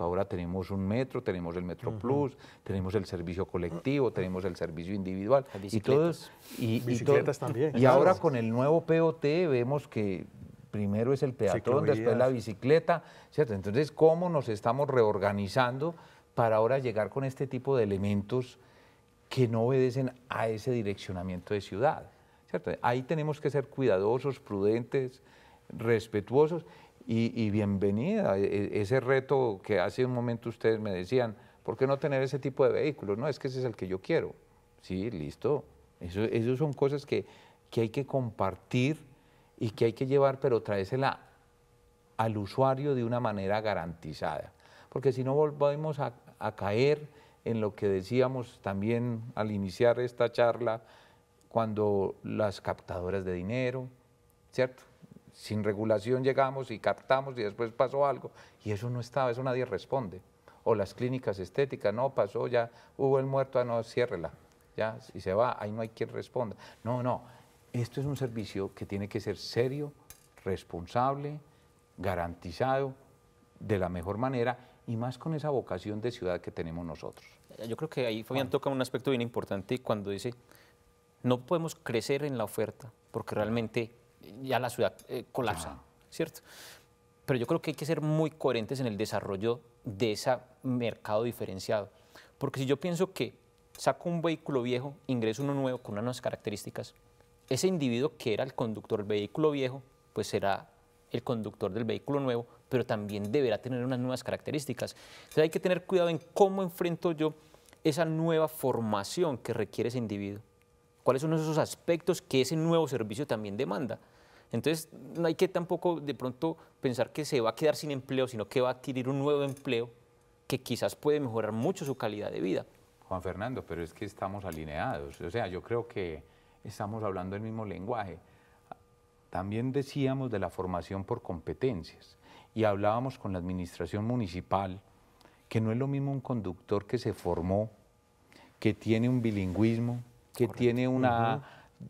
[SPEAKER 7] Ahora tenemos un metro, tenemos el Metro Plus, tenemos el servicio colectivo, tenemos el servicio individual. Y todos, y, Bicicletas también. Y ahora con el nuevo POT vemos que primero es el peatón, después la bicicleta, ¿cierto? Entonces, ¿cómo nos estamos reorganizando para ahora llegar con este tipo de elementos que no obedecen a ese direccionamiento de ciudad? ¿cierto? Ahí tenemos que ser cuidadosos, prudentes, respetuosos y, bienvenida. E, e, ese reto que hace un momento ustedes me decían, ¿por qué no tener ese tipo de vehículos? No, es que ese es el que yo quiero. Sí, listo. Esas son cosas que, hay que compartir y que hay que llevar, pero traésela al usuario de una manera garantizada. Porque si no volvemos a, caer en lo que decíamos también al iniciar esta charla, cuando las captadoras de dinero, ¿cierto? sin regulación llegamos y captamos y después pasó algo y eso no estaba, eso nadie responde. O las clínicas estéticas, no, pasó, ya hubo el muerto, ah, no, ciérrela, ya, si se va, ahí no hay quien responda. No, no, esto es un servicio que tiene que ser serio, responsable, garantizado de la mejor manera y más con esa vocación de ciudad que tenemos nosotros. Yo creo que ahí Fabián toca un aspecto bien importante cuando dice, no
[SPEAKER 1] podemos crecer en la oferta porque realmente ya la ciudad eh, colapsa, ¿cierto? Pero yo creo que hay que ser muy coherentes en el desarrollo de ese mercado diferenciado. Porque si yo pienso que saco un vehículo viejo, ingreso uno nuevo con unas nuevas características, ese individuo que era el conductor del vehículo viejo, pues será el conductor del vehículo nuevo, pero también deberá tener unas nuevas características. Entonces hay que tener cuidado en cómo enfrento yo esa nueva formación que requiere ese individuo. ¿Cuáles son esos aspectos que ese nuevo servicio también demanda? Entonces, no hay que tampoco de pronto pensar que se va a quedar sin empleo, sino que va a adquirir un nuevo empleo que quizás puede mejorar
[SPEAKER 7] mucho su calidad de vida. Juan Fernando, pero es que estamos alineados. O sea, yo creo que estamos hablando el mismo lenguaje. También decíamos de la formación por competencias y hablábamos con la administración municipal que no es lo mismo un conductor que se formó, que tiene un bilingüismo, que tiene una...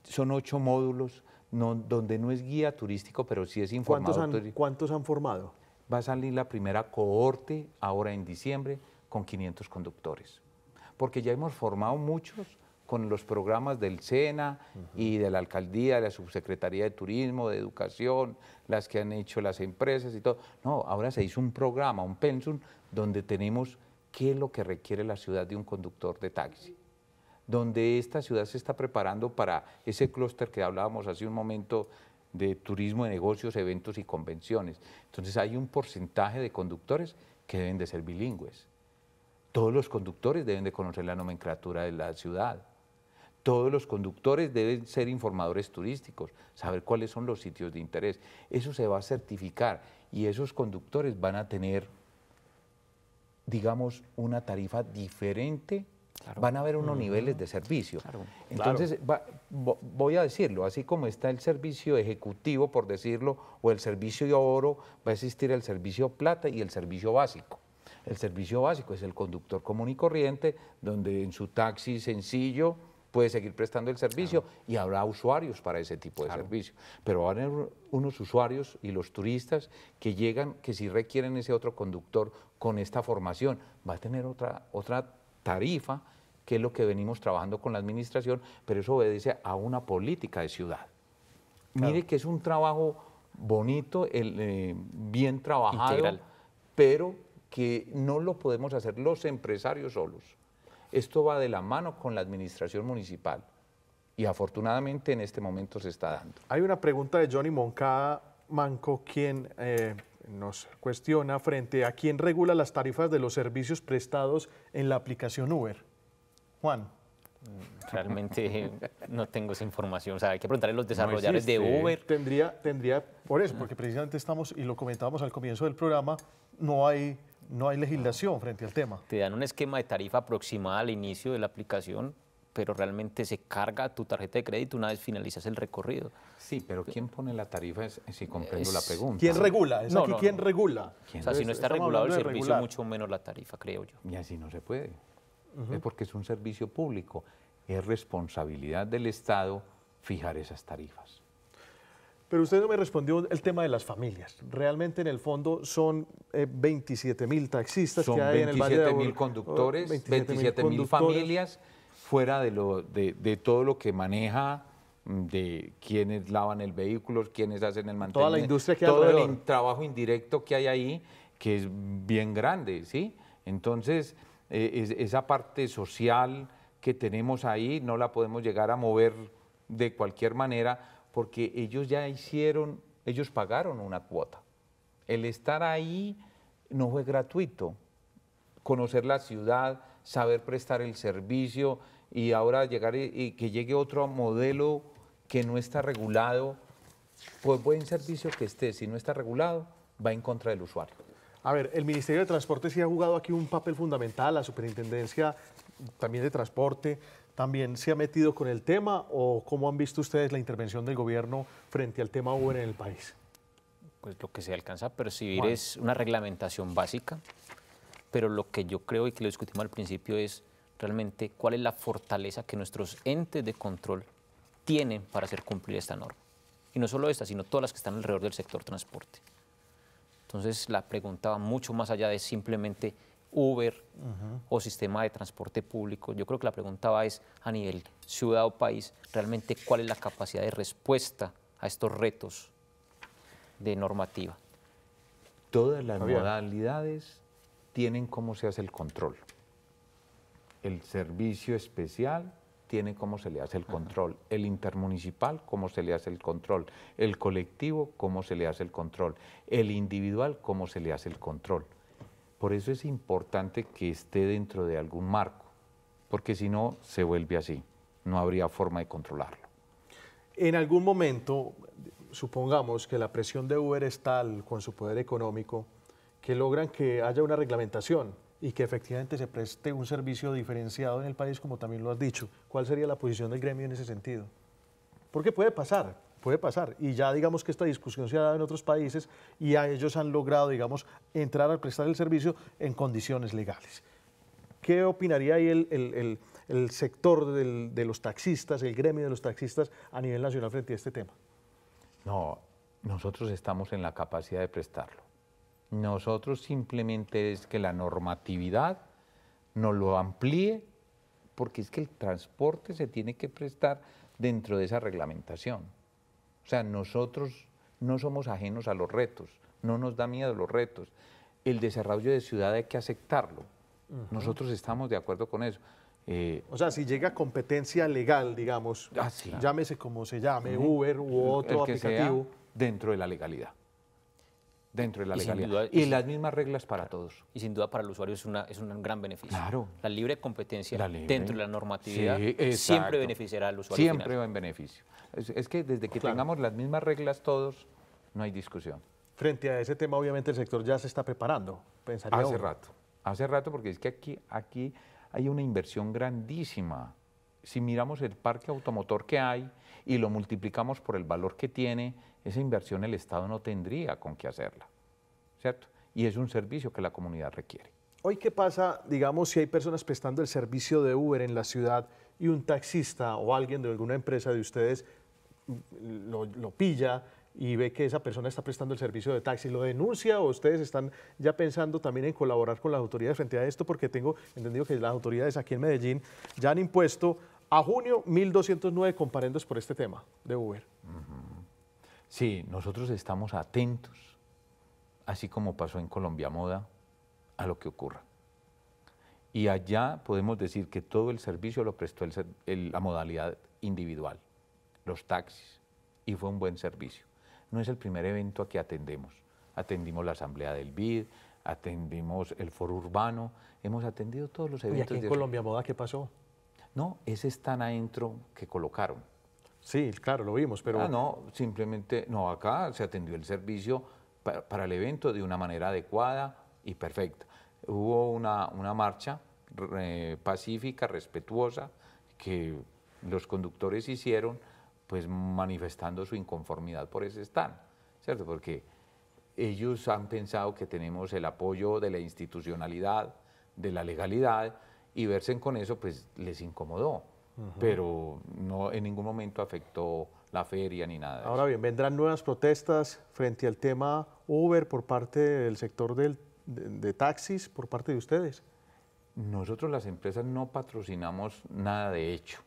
[SPEAKER 7] Son ocho módulos, no, donde no es guía turístico, pero sí es informado. ¿Cuántos han, ¿Cuántos han formado? Va a salir la primera cohorte ahora en diciembre con 500 conductores, porque ya hemos formado muchos con los programas del SENA y de la alcaldía, de la subsecretaría de turismo, de educación, las que han hecho las empresas y todo. No, ahora se hizo un programa, un pensum, donde tenemos qué es lo que requiere la ciudad de un conductor de taxi donde esta ciudad se está preparando para ese clúster que hablábamos hace un momento de turismo, de negocios, eventos y convenciones. Entonces hay un porcentaje de conductores que deben de ser bilingües. Todos los conductores deben de conocer la nomenclatura de la ciudad. Todos los conductores deben ser informadores turísticos, saber cuáles son los sitios de interés. Eso se va a certificar y esos conductores van a tener, digamos, una tarifa diferente Van a haber unos niveles de servicio. Entonces, voy a decirlo, así como está el servicio ejecutivo, por decirlo, o el servicio de oro, va a existir el servicio plata y el servicio básico. El servicio básico es el conductor común y corriente, donde en su taxi sencillo puede seguir prestando el servicio y habrá usuarios para ese tipo de servicio. Pero van a haber unos usuarios y los turistas que llegan, que si requieren ese otro conductor con esta formación, va a tener otra, otra tarifa, que es lo que venimos trabajando con la administración, pero eso obedece a una política de ciudad. Mire que es un trabajo bonito, eh, bien trabajado, pero que no lo podemos hacer los empresarios solos. Esto va de la mano con la administración municipal y afortunadamente en este momento se está dando. Hay una pregunta de Johnny Moncada
[SPEAKER 6] Manco, quien eh, nos cuestiona frente a quién regula las tarifas de los servicios prestados en la aplicación Uber. Juan.
[SPEAKER 1] Realmente no tengo esa información. O sea, hay que preguntarle a los desarrolladores de Uber.
[SPEAKER 6] Tendría, tendría, por eso, porque precisamente estamos, y lo comentábamos al comienzo del programa, no hay, no hay legislación frente al tema.
[SPEAKER 1] Te dan un esquema de tarifa aproximada al inicio de la aplicación, pero realmente se carga tu tarjeta de crédito una vez finalizas el recorrido. Sí, pero ¿quién pone la tarifa? si comprendo la pregunta. ¿Quién regula?
[SPEAKER 6] no, quién regula? o sea, si no está regulado el servicio,
[SPEAKER 7] mucho menos la tarifa, creo yo. Y así no se puede. porque es un servicio público. Es responsabilidad del Estado fijar esas tarifas.
[SPEAKER 6] Pero usted no me respondió el tema de las familias. Realmente, en el fondo, son 27.000 eh, mil taxistas son que Son mil conductores,
[SPEAKER 7] 27 mil familias fuera de, lo, de, todo lo que maneja mm, de quienes lavan el vehículo, quienes hacen el mantenimiento. Toda la industria que Todo el trabajo indirecto que hay ahí, que es bien grande, ¿sí? Entonces, e, esa parte social que tenemos ahí no la podemos llegar a mover de cualquier manera porque ellos ya hicieron, ellos pagaron una cuota. El estar ahí no fue gratuito. Conocer la ciudad, saber prestar el servicio y ahora llegar y, que llegue otro modelo que no está regulado, pues buen servicio que esté, si no está regulado, va en contra del usuario. A ver, el Ministerio de Transporte sí ha jugado aquí un papel fundamental, la
[SPEAKER 6] Superintendencia también de Transporte, también se ha metido con el tema o cómo han visto ustedes la intervención del gobierno frente al tema Uber en el país?
[SPEAKER 1] Pues lo que se alcanza a percibir es una reglamentación básica, pero lo que yo creo y que lo discutimos al principio es realmente cuál es la fortaleza que nuestros entes de control tienen para hacer cumplir esta norma. Y no solo esta, sino todas las que están alrededor del sector transporte. Entonces la pregunta va mucho más allá de simplemente Uber o sistema de transporte público. Yo creo que la pregunta va es a nivel ciudad o país, realmente cuál es la capacidad de respuesta a estos retos de normativa.
[SPEAKER 7] Todas las modalidades tienen cómo se hace el control. El servicio especial tiene cómo se le hace el control, el intermunicipal cómo se le hace el control, el colectivo cómo se le hace el control, el individual cómo se le hace el control. Por eso es importante que esté dentro de algún marco, porque si no se vuelve así, no habría forma de controlarlo.
[SPEAKER 6] En algún momento, supongamos que la presión de Uber es tal con su poder económico, que logran que haya una reglamentación y que efectivamente se preste un servicio diferenciado en el país, como también lo has dicho. ¿Cuál sería la posición del gremio en ese sentido? Porque puede pasar, puede pasar. Y ya digamos que esta discusión se ha dado en otros países y a ellos han logrado, digamos, entrar a prestar el servicio en condiciones legales. ¿Qué opinaría ahí el, sector de los taxistas, el gremio de los taxistas a nivel nacional frente a este tema?
[SPEAKER 7] No, nosotros estamos en la capacidad de prestarlo. Nosotros simplemente es que la normatividad nos lo amplíe, porque es que el transporte se tiene que prestar dentro de esa reglamentación. O sea, nosotros no somos ajenos a los retos, no nos da miedo los retos. El desarrollo de ciudad hay que aceptarlo. Nosotros estamos de acuerdo con eso. Eh, o sea, si
[SPEAKER 6] llega competencia legal,
[SPEAKER 7] digamos, ah,
[SPEAKER 6] llámese como se llame, Uber u otro aplicativo.
[SPEAKER 7] dentro de la legalidad
[SPEAKER 1] dentro de la legalidad. y, las mismas reglas para todos. Y sin duda para el usuario es, una, es un gran beneficio. Claro.
[SPEAKER 7] La libre competencia dentro de la normatividad siempre beneficiará al usuario. Siempre va en beneficio. Es, que desde que tengamos las mismas reglas todos, no hay discusión. Frente a ese tema, obviamente, el sector ya se está preparando. hace rato, hace rato, porque es que aquí, aquí hay una inversión grandísima. Si miramos el parque automotor que hay, y lo multiplicamos por el valor que tiene, esa inversión el Estado no tendría con qué hacerla, ¿cierto? Y es un servicio que la comunidad requiere.
[SPEAKER 6] Hoy, ¿qué pasa, digamos, si hay personas prestando el servicio de Uber en la ciudad y un taxista o alguien de alguna empresa de ustedes lo, pilla, y ve que esa persona está prestando el servicio de taxi, ¿lo denuncia o ustedes están ya pensando también en colaborar con las autoridades frente a esto? Porque tengo entendido que las autoridades aquí en Medellín ya han impuesto a junio, 1.209 comparendos por este tema de Uber.
[SPEAKER 7] Sí, nosotros estamos atentos, así como pasó en Colombia Moda, a lo que ocurra. Y allá podemos decir que todo el servicio lo prestó la modalidad individual, los taxis, y fue un buen servicio. No es el primer evento a que atendemos. Atendimos la Asamblea del BID, atendimos el Foro Urbano, hemos atendido todos los eventos. ¿Y en Colombia
[SPEAKER 6] Moda qué pasó?
[SPEAKER 7] No, ese es adentro que colocaron. Sí, claro, lo vimos, pero... Ah, no, simplemente, no, acá se atendió el servicio para, el evento de una manera adecuada y perfecta. Hubo una, marcha pacífica, respetuosa, que los conductores hicieron, pues manifestando su inconformidad por ese stand, ¿cierto? Porque ellos han pensado que tenemos el apoyo de la institucionalidad, de la legalidad, y verse con eso pues les incomodó, pero no en ningún momento afectó la feria ni nada.
[SPEAKER 6] Ahora bien, vendrán nuevas protestas frente al tema Uber por parte del sector de, taxis, por parte de ustedes.
[SPEAKER 7] Nosotros las empresas no patrocinamos nada de hecho,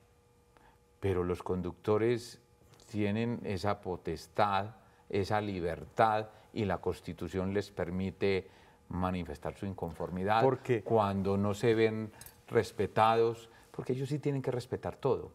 [SPEAKER 7] pero los conductores tienen esa potestad, esa libertad y la constitución les permite manifestar su inconformidad ¿Por cuando no se ven respetados, porque ellos sí tienen que respetar todo.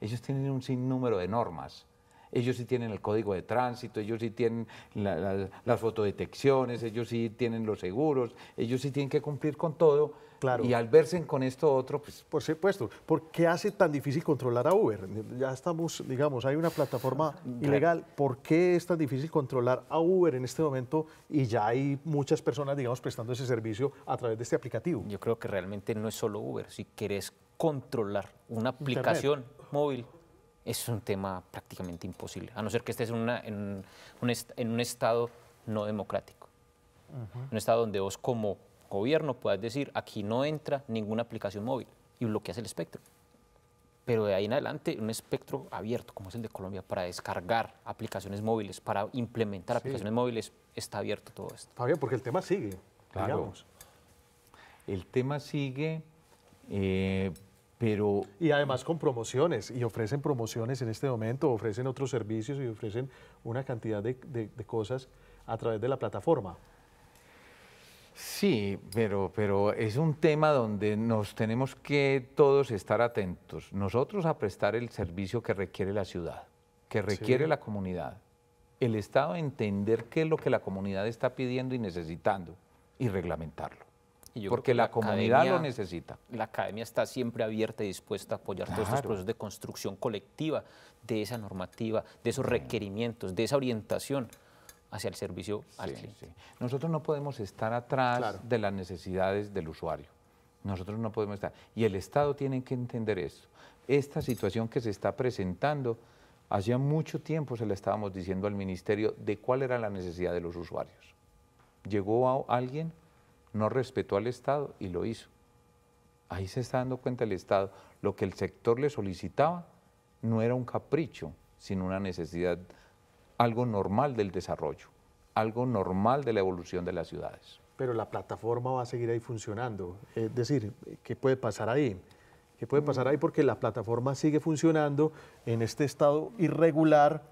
[SPEAKER 7] Ellos tienen un sinnúmero de normas. Ellos sí tienen el código de tránsito, ellos sí tienen las fotodetecciones, ellos sí tienen los seguros, ellos sí tienen que cumplir con todo, Claro. Y al verse con esto otro, pues... Por supuesto. ¿Por qué hace tan difícil controlar a Uber? Ya estamos, digamos,
[SPEAKER 6] hay una plataforma ah, ilegal. ¿Por qué es tan difícil controlar a Uber en este momento? Y ya hay muchas personas, digamos, prestando ese servicio a través de este aplicativo. Yo creo que realmente no es solo
[SPEAKER 1] Uber. Si querés controlar una aplicación móvil, es un tema prácticamente imposible, a no ser que estés en, una, en, un, en un estado no democrático. Un estado donde vos como gobierno puedas decir, aquí no entra ninguna aplicación móvil y bloqueas el espectro. Pero de ahí en adelante, un espectro abierto, como es el de Colombia, para descargar aplicaciones móviles, para implementar aplicaciones móviles, está abierto todo esto.
[SPEAKER 6] Fabián, porque el tema sigue,
[SPEAKER 7] El tema sigue, eh, pero...
[SPEAKER 6] Y además con promociones, y ofrecen promociones en este momento, ofrecen otros servicios y ofrecen una cantidad de cosas a través de la plataforma.
[SPEAKER 7] Sí, pero, pero es un tema donde nos tenemos que todos estar atentos. Nosotros a prestar el servicio que requiere la ciudad, que requiere la comunidad. El Estado a entender qué es lo que la comunidad está pidiendo y necesitando y reglamentarlo. porque la, comunidad lo necesita.
[SPEAKER 1] La academia está siempre abierta y dispuesta a apoyar todos estos procesos de construcción colectiva, de esa normativa, de esos requerimientos, de esa orientación hacia el servicio al cliente.
[SPEAKER 7] Nosotros no podemos estar atrás de las necesidades del usuario. Nosotros no podemos estar. Y el Estado tiene que entender eso. Esta situación que se está presentando, hacía mucho tiempo se la estábamos diciendo al Ministerio de cuál era la necesidad de los usuarios. Llegó alguien, no respetó al Estado y lo hizo. Ahí se está dando cuenta el Estado. Lo que el sector le solicitaba no era un capricho, sino una necesidad algo normal del desarrollo, algo normal de la evolución de las ciudades.
[SPEAKER 6] Pero la plataforma va a seguir ahí funcionando. Es decir, ¿qué puede pasar ahí? ¿Qué puede pasar ahí? Porque la plataforma sigue funcionando en este estado
[SPEAKER 7] irregular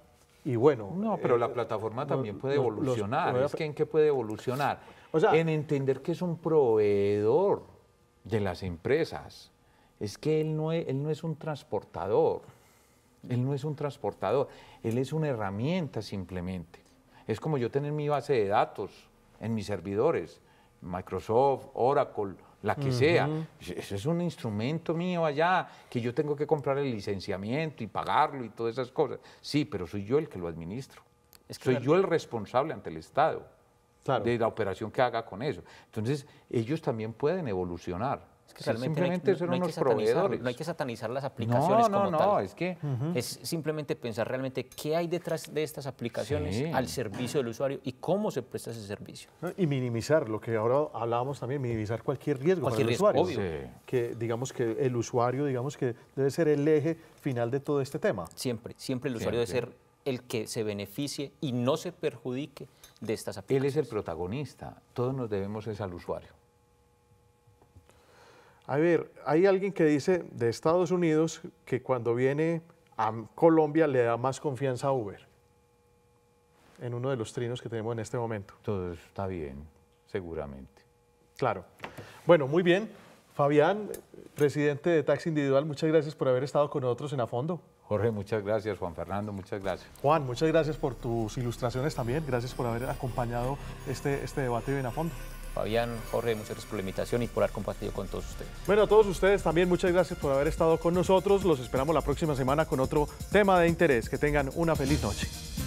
[SPEAKER 7] y bueno. No, pero la eh, plataforma también puede evolucionar. que ¿En qué puede evolucionar? en entender que es un proveedor de las empresas. Es que él no es un transportador. Él no es un transportador, él es una herramienta simplemente. Es como yo tener mi base de datos en mis servidores, Microsoft, Oracle, la que sea. Eso es un instrumento mío allá, que yo tengo que comprar el licenciamiento y pagarlo y todas esas cosas. Sí, pero soy yo el que lo administro. soy yo el responsable ante el Estado de la operación que haga con eso. Entonces, ellos también pueden evolucionar es que realmente simplemente no hay, que satanizar las aplicaciones no, como no, No, es que... Es simplemente
[SPEAKER 1] pensar realmente qué hay detrás de estas aplicaciones al servicio del usuario y cómo se presta ese servicio.
[SPEAKER 6] Y minimizar, lo que ahora hablábamos también, minimizar cualquier riesgo para el riesgo, usuario. Que digamos que el usuario, digamos que debe ser el eje final de todo este tema. Siempre,
[SPEAKER 1] siempre el usuario debe ser el que se beneficie y no se perjudique de estas aplicaciones. Él es el protagonista, todos nos debemos es al usuario. A ver,
[SPEAKER 6] hay alguien que dice de Estados Unidos que cuando viene a Colombia le da más confianza a Uber. En uno de los trinos que tenemos en este momento. Todo está bien, seguramente. Claro. Bueno, muy bien. Fabián, presidente de Taxi Individual, muchas gracias por haber estado con nosotros en A Fondo.
[SPEAKER 7] Jorge, muchas gracias. Juan
[SPEAKER 1] Fernando, muchas gracias.
[SPEAKER 6] Juan, muchas gracias por tus ilustraciones también. Gracias por haber acompañado este, este debate En A Fondo.
[SPEAKER 1] Fabián, Jorge, muchas gracias por la invitación y por haber compartido con todos ustedes.
[SPEAKER 6] Bueno, a todos ustedes también muchas gracias por haber estado con nosotros. Los esperamos la próxima semana con otro tema de interés. Que tengan una feliz noche.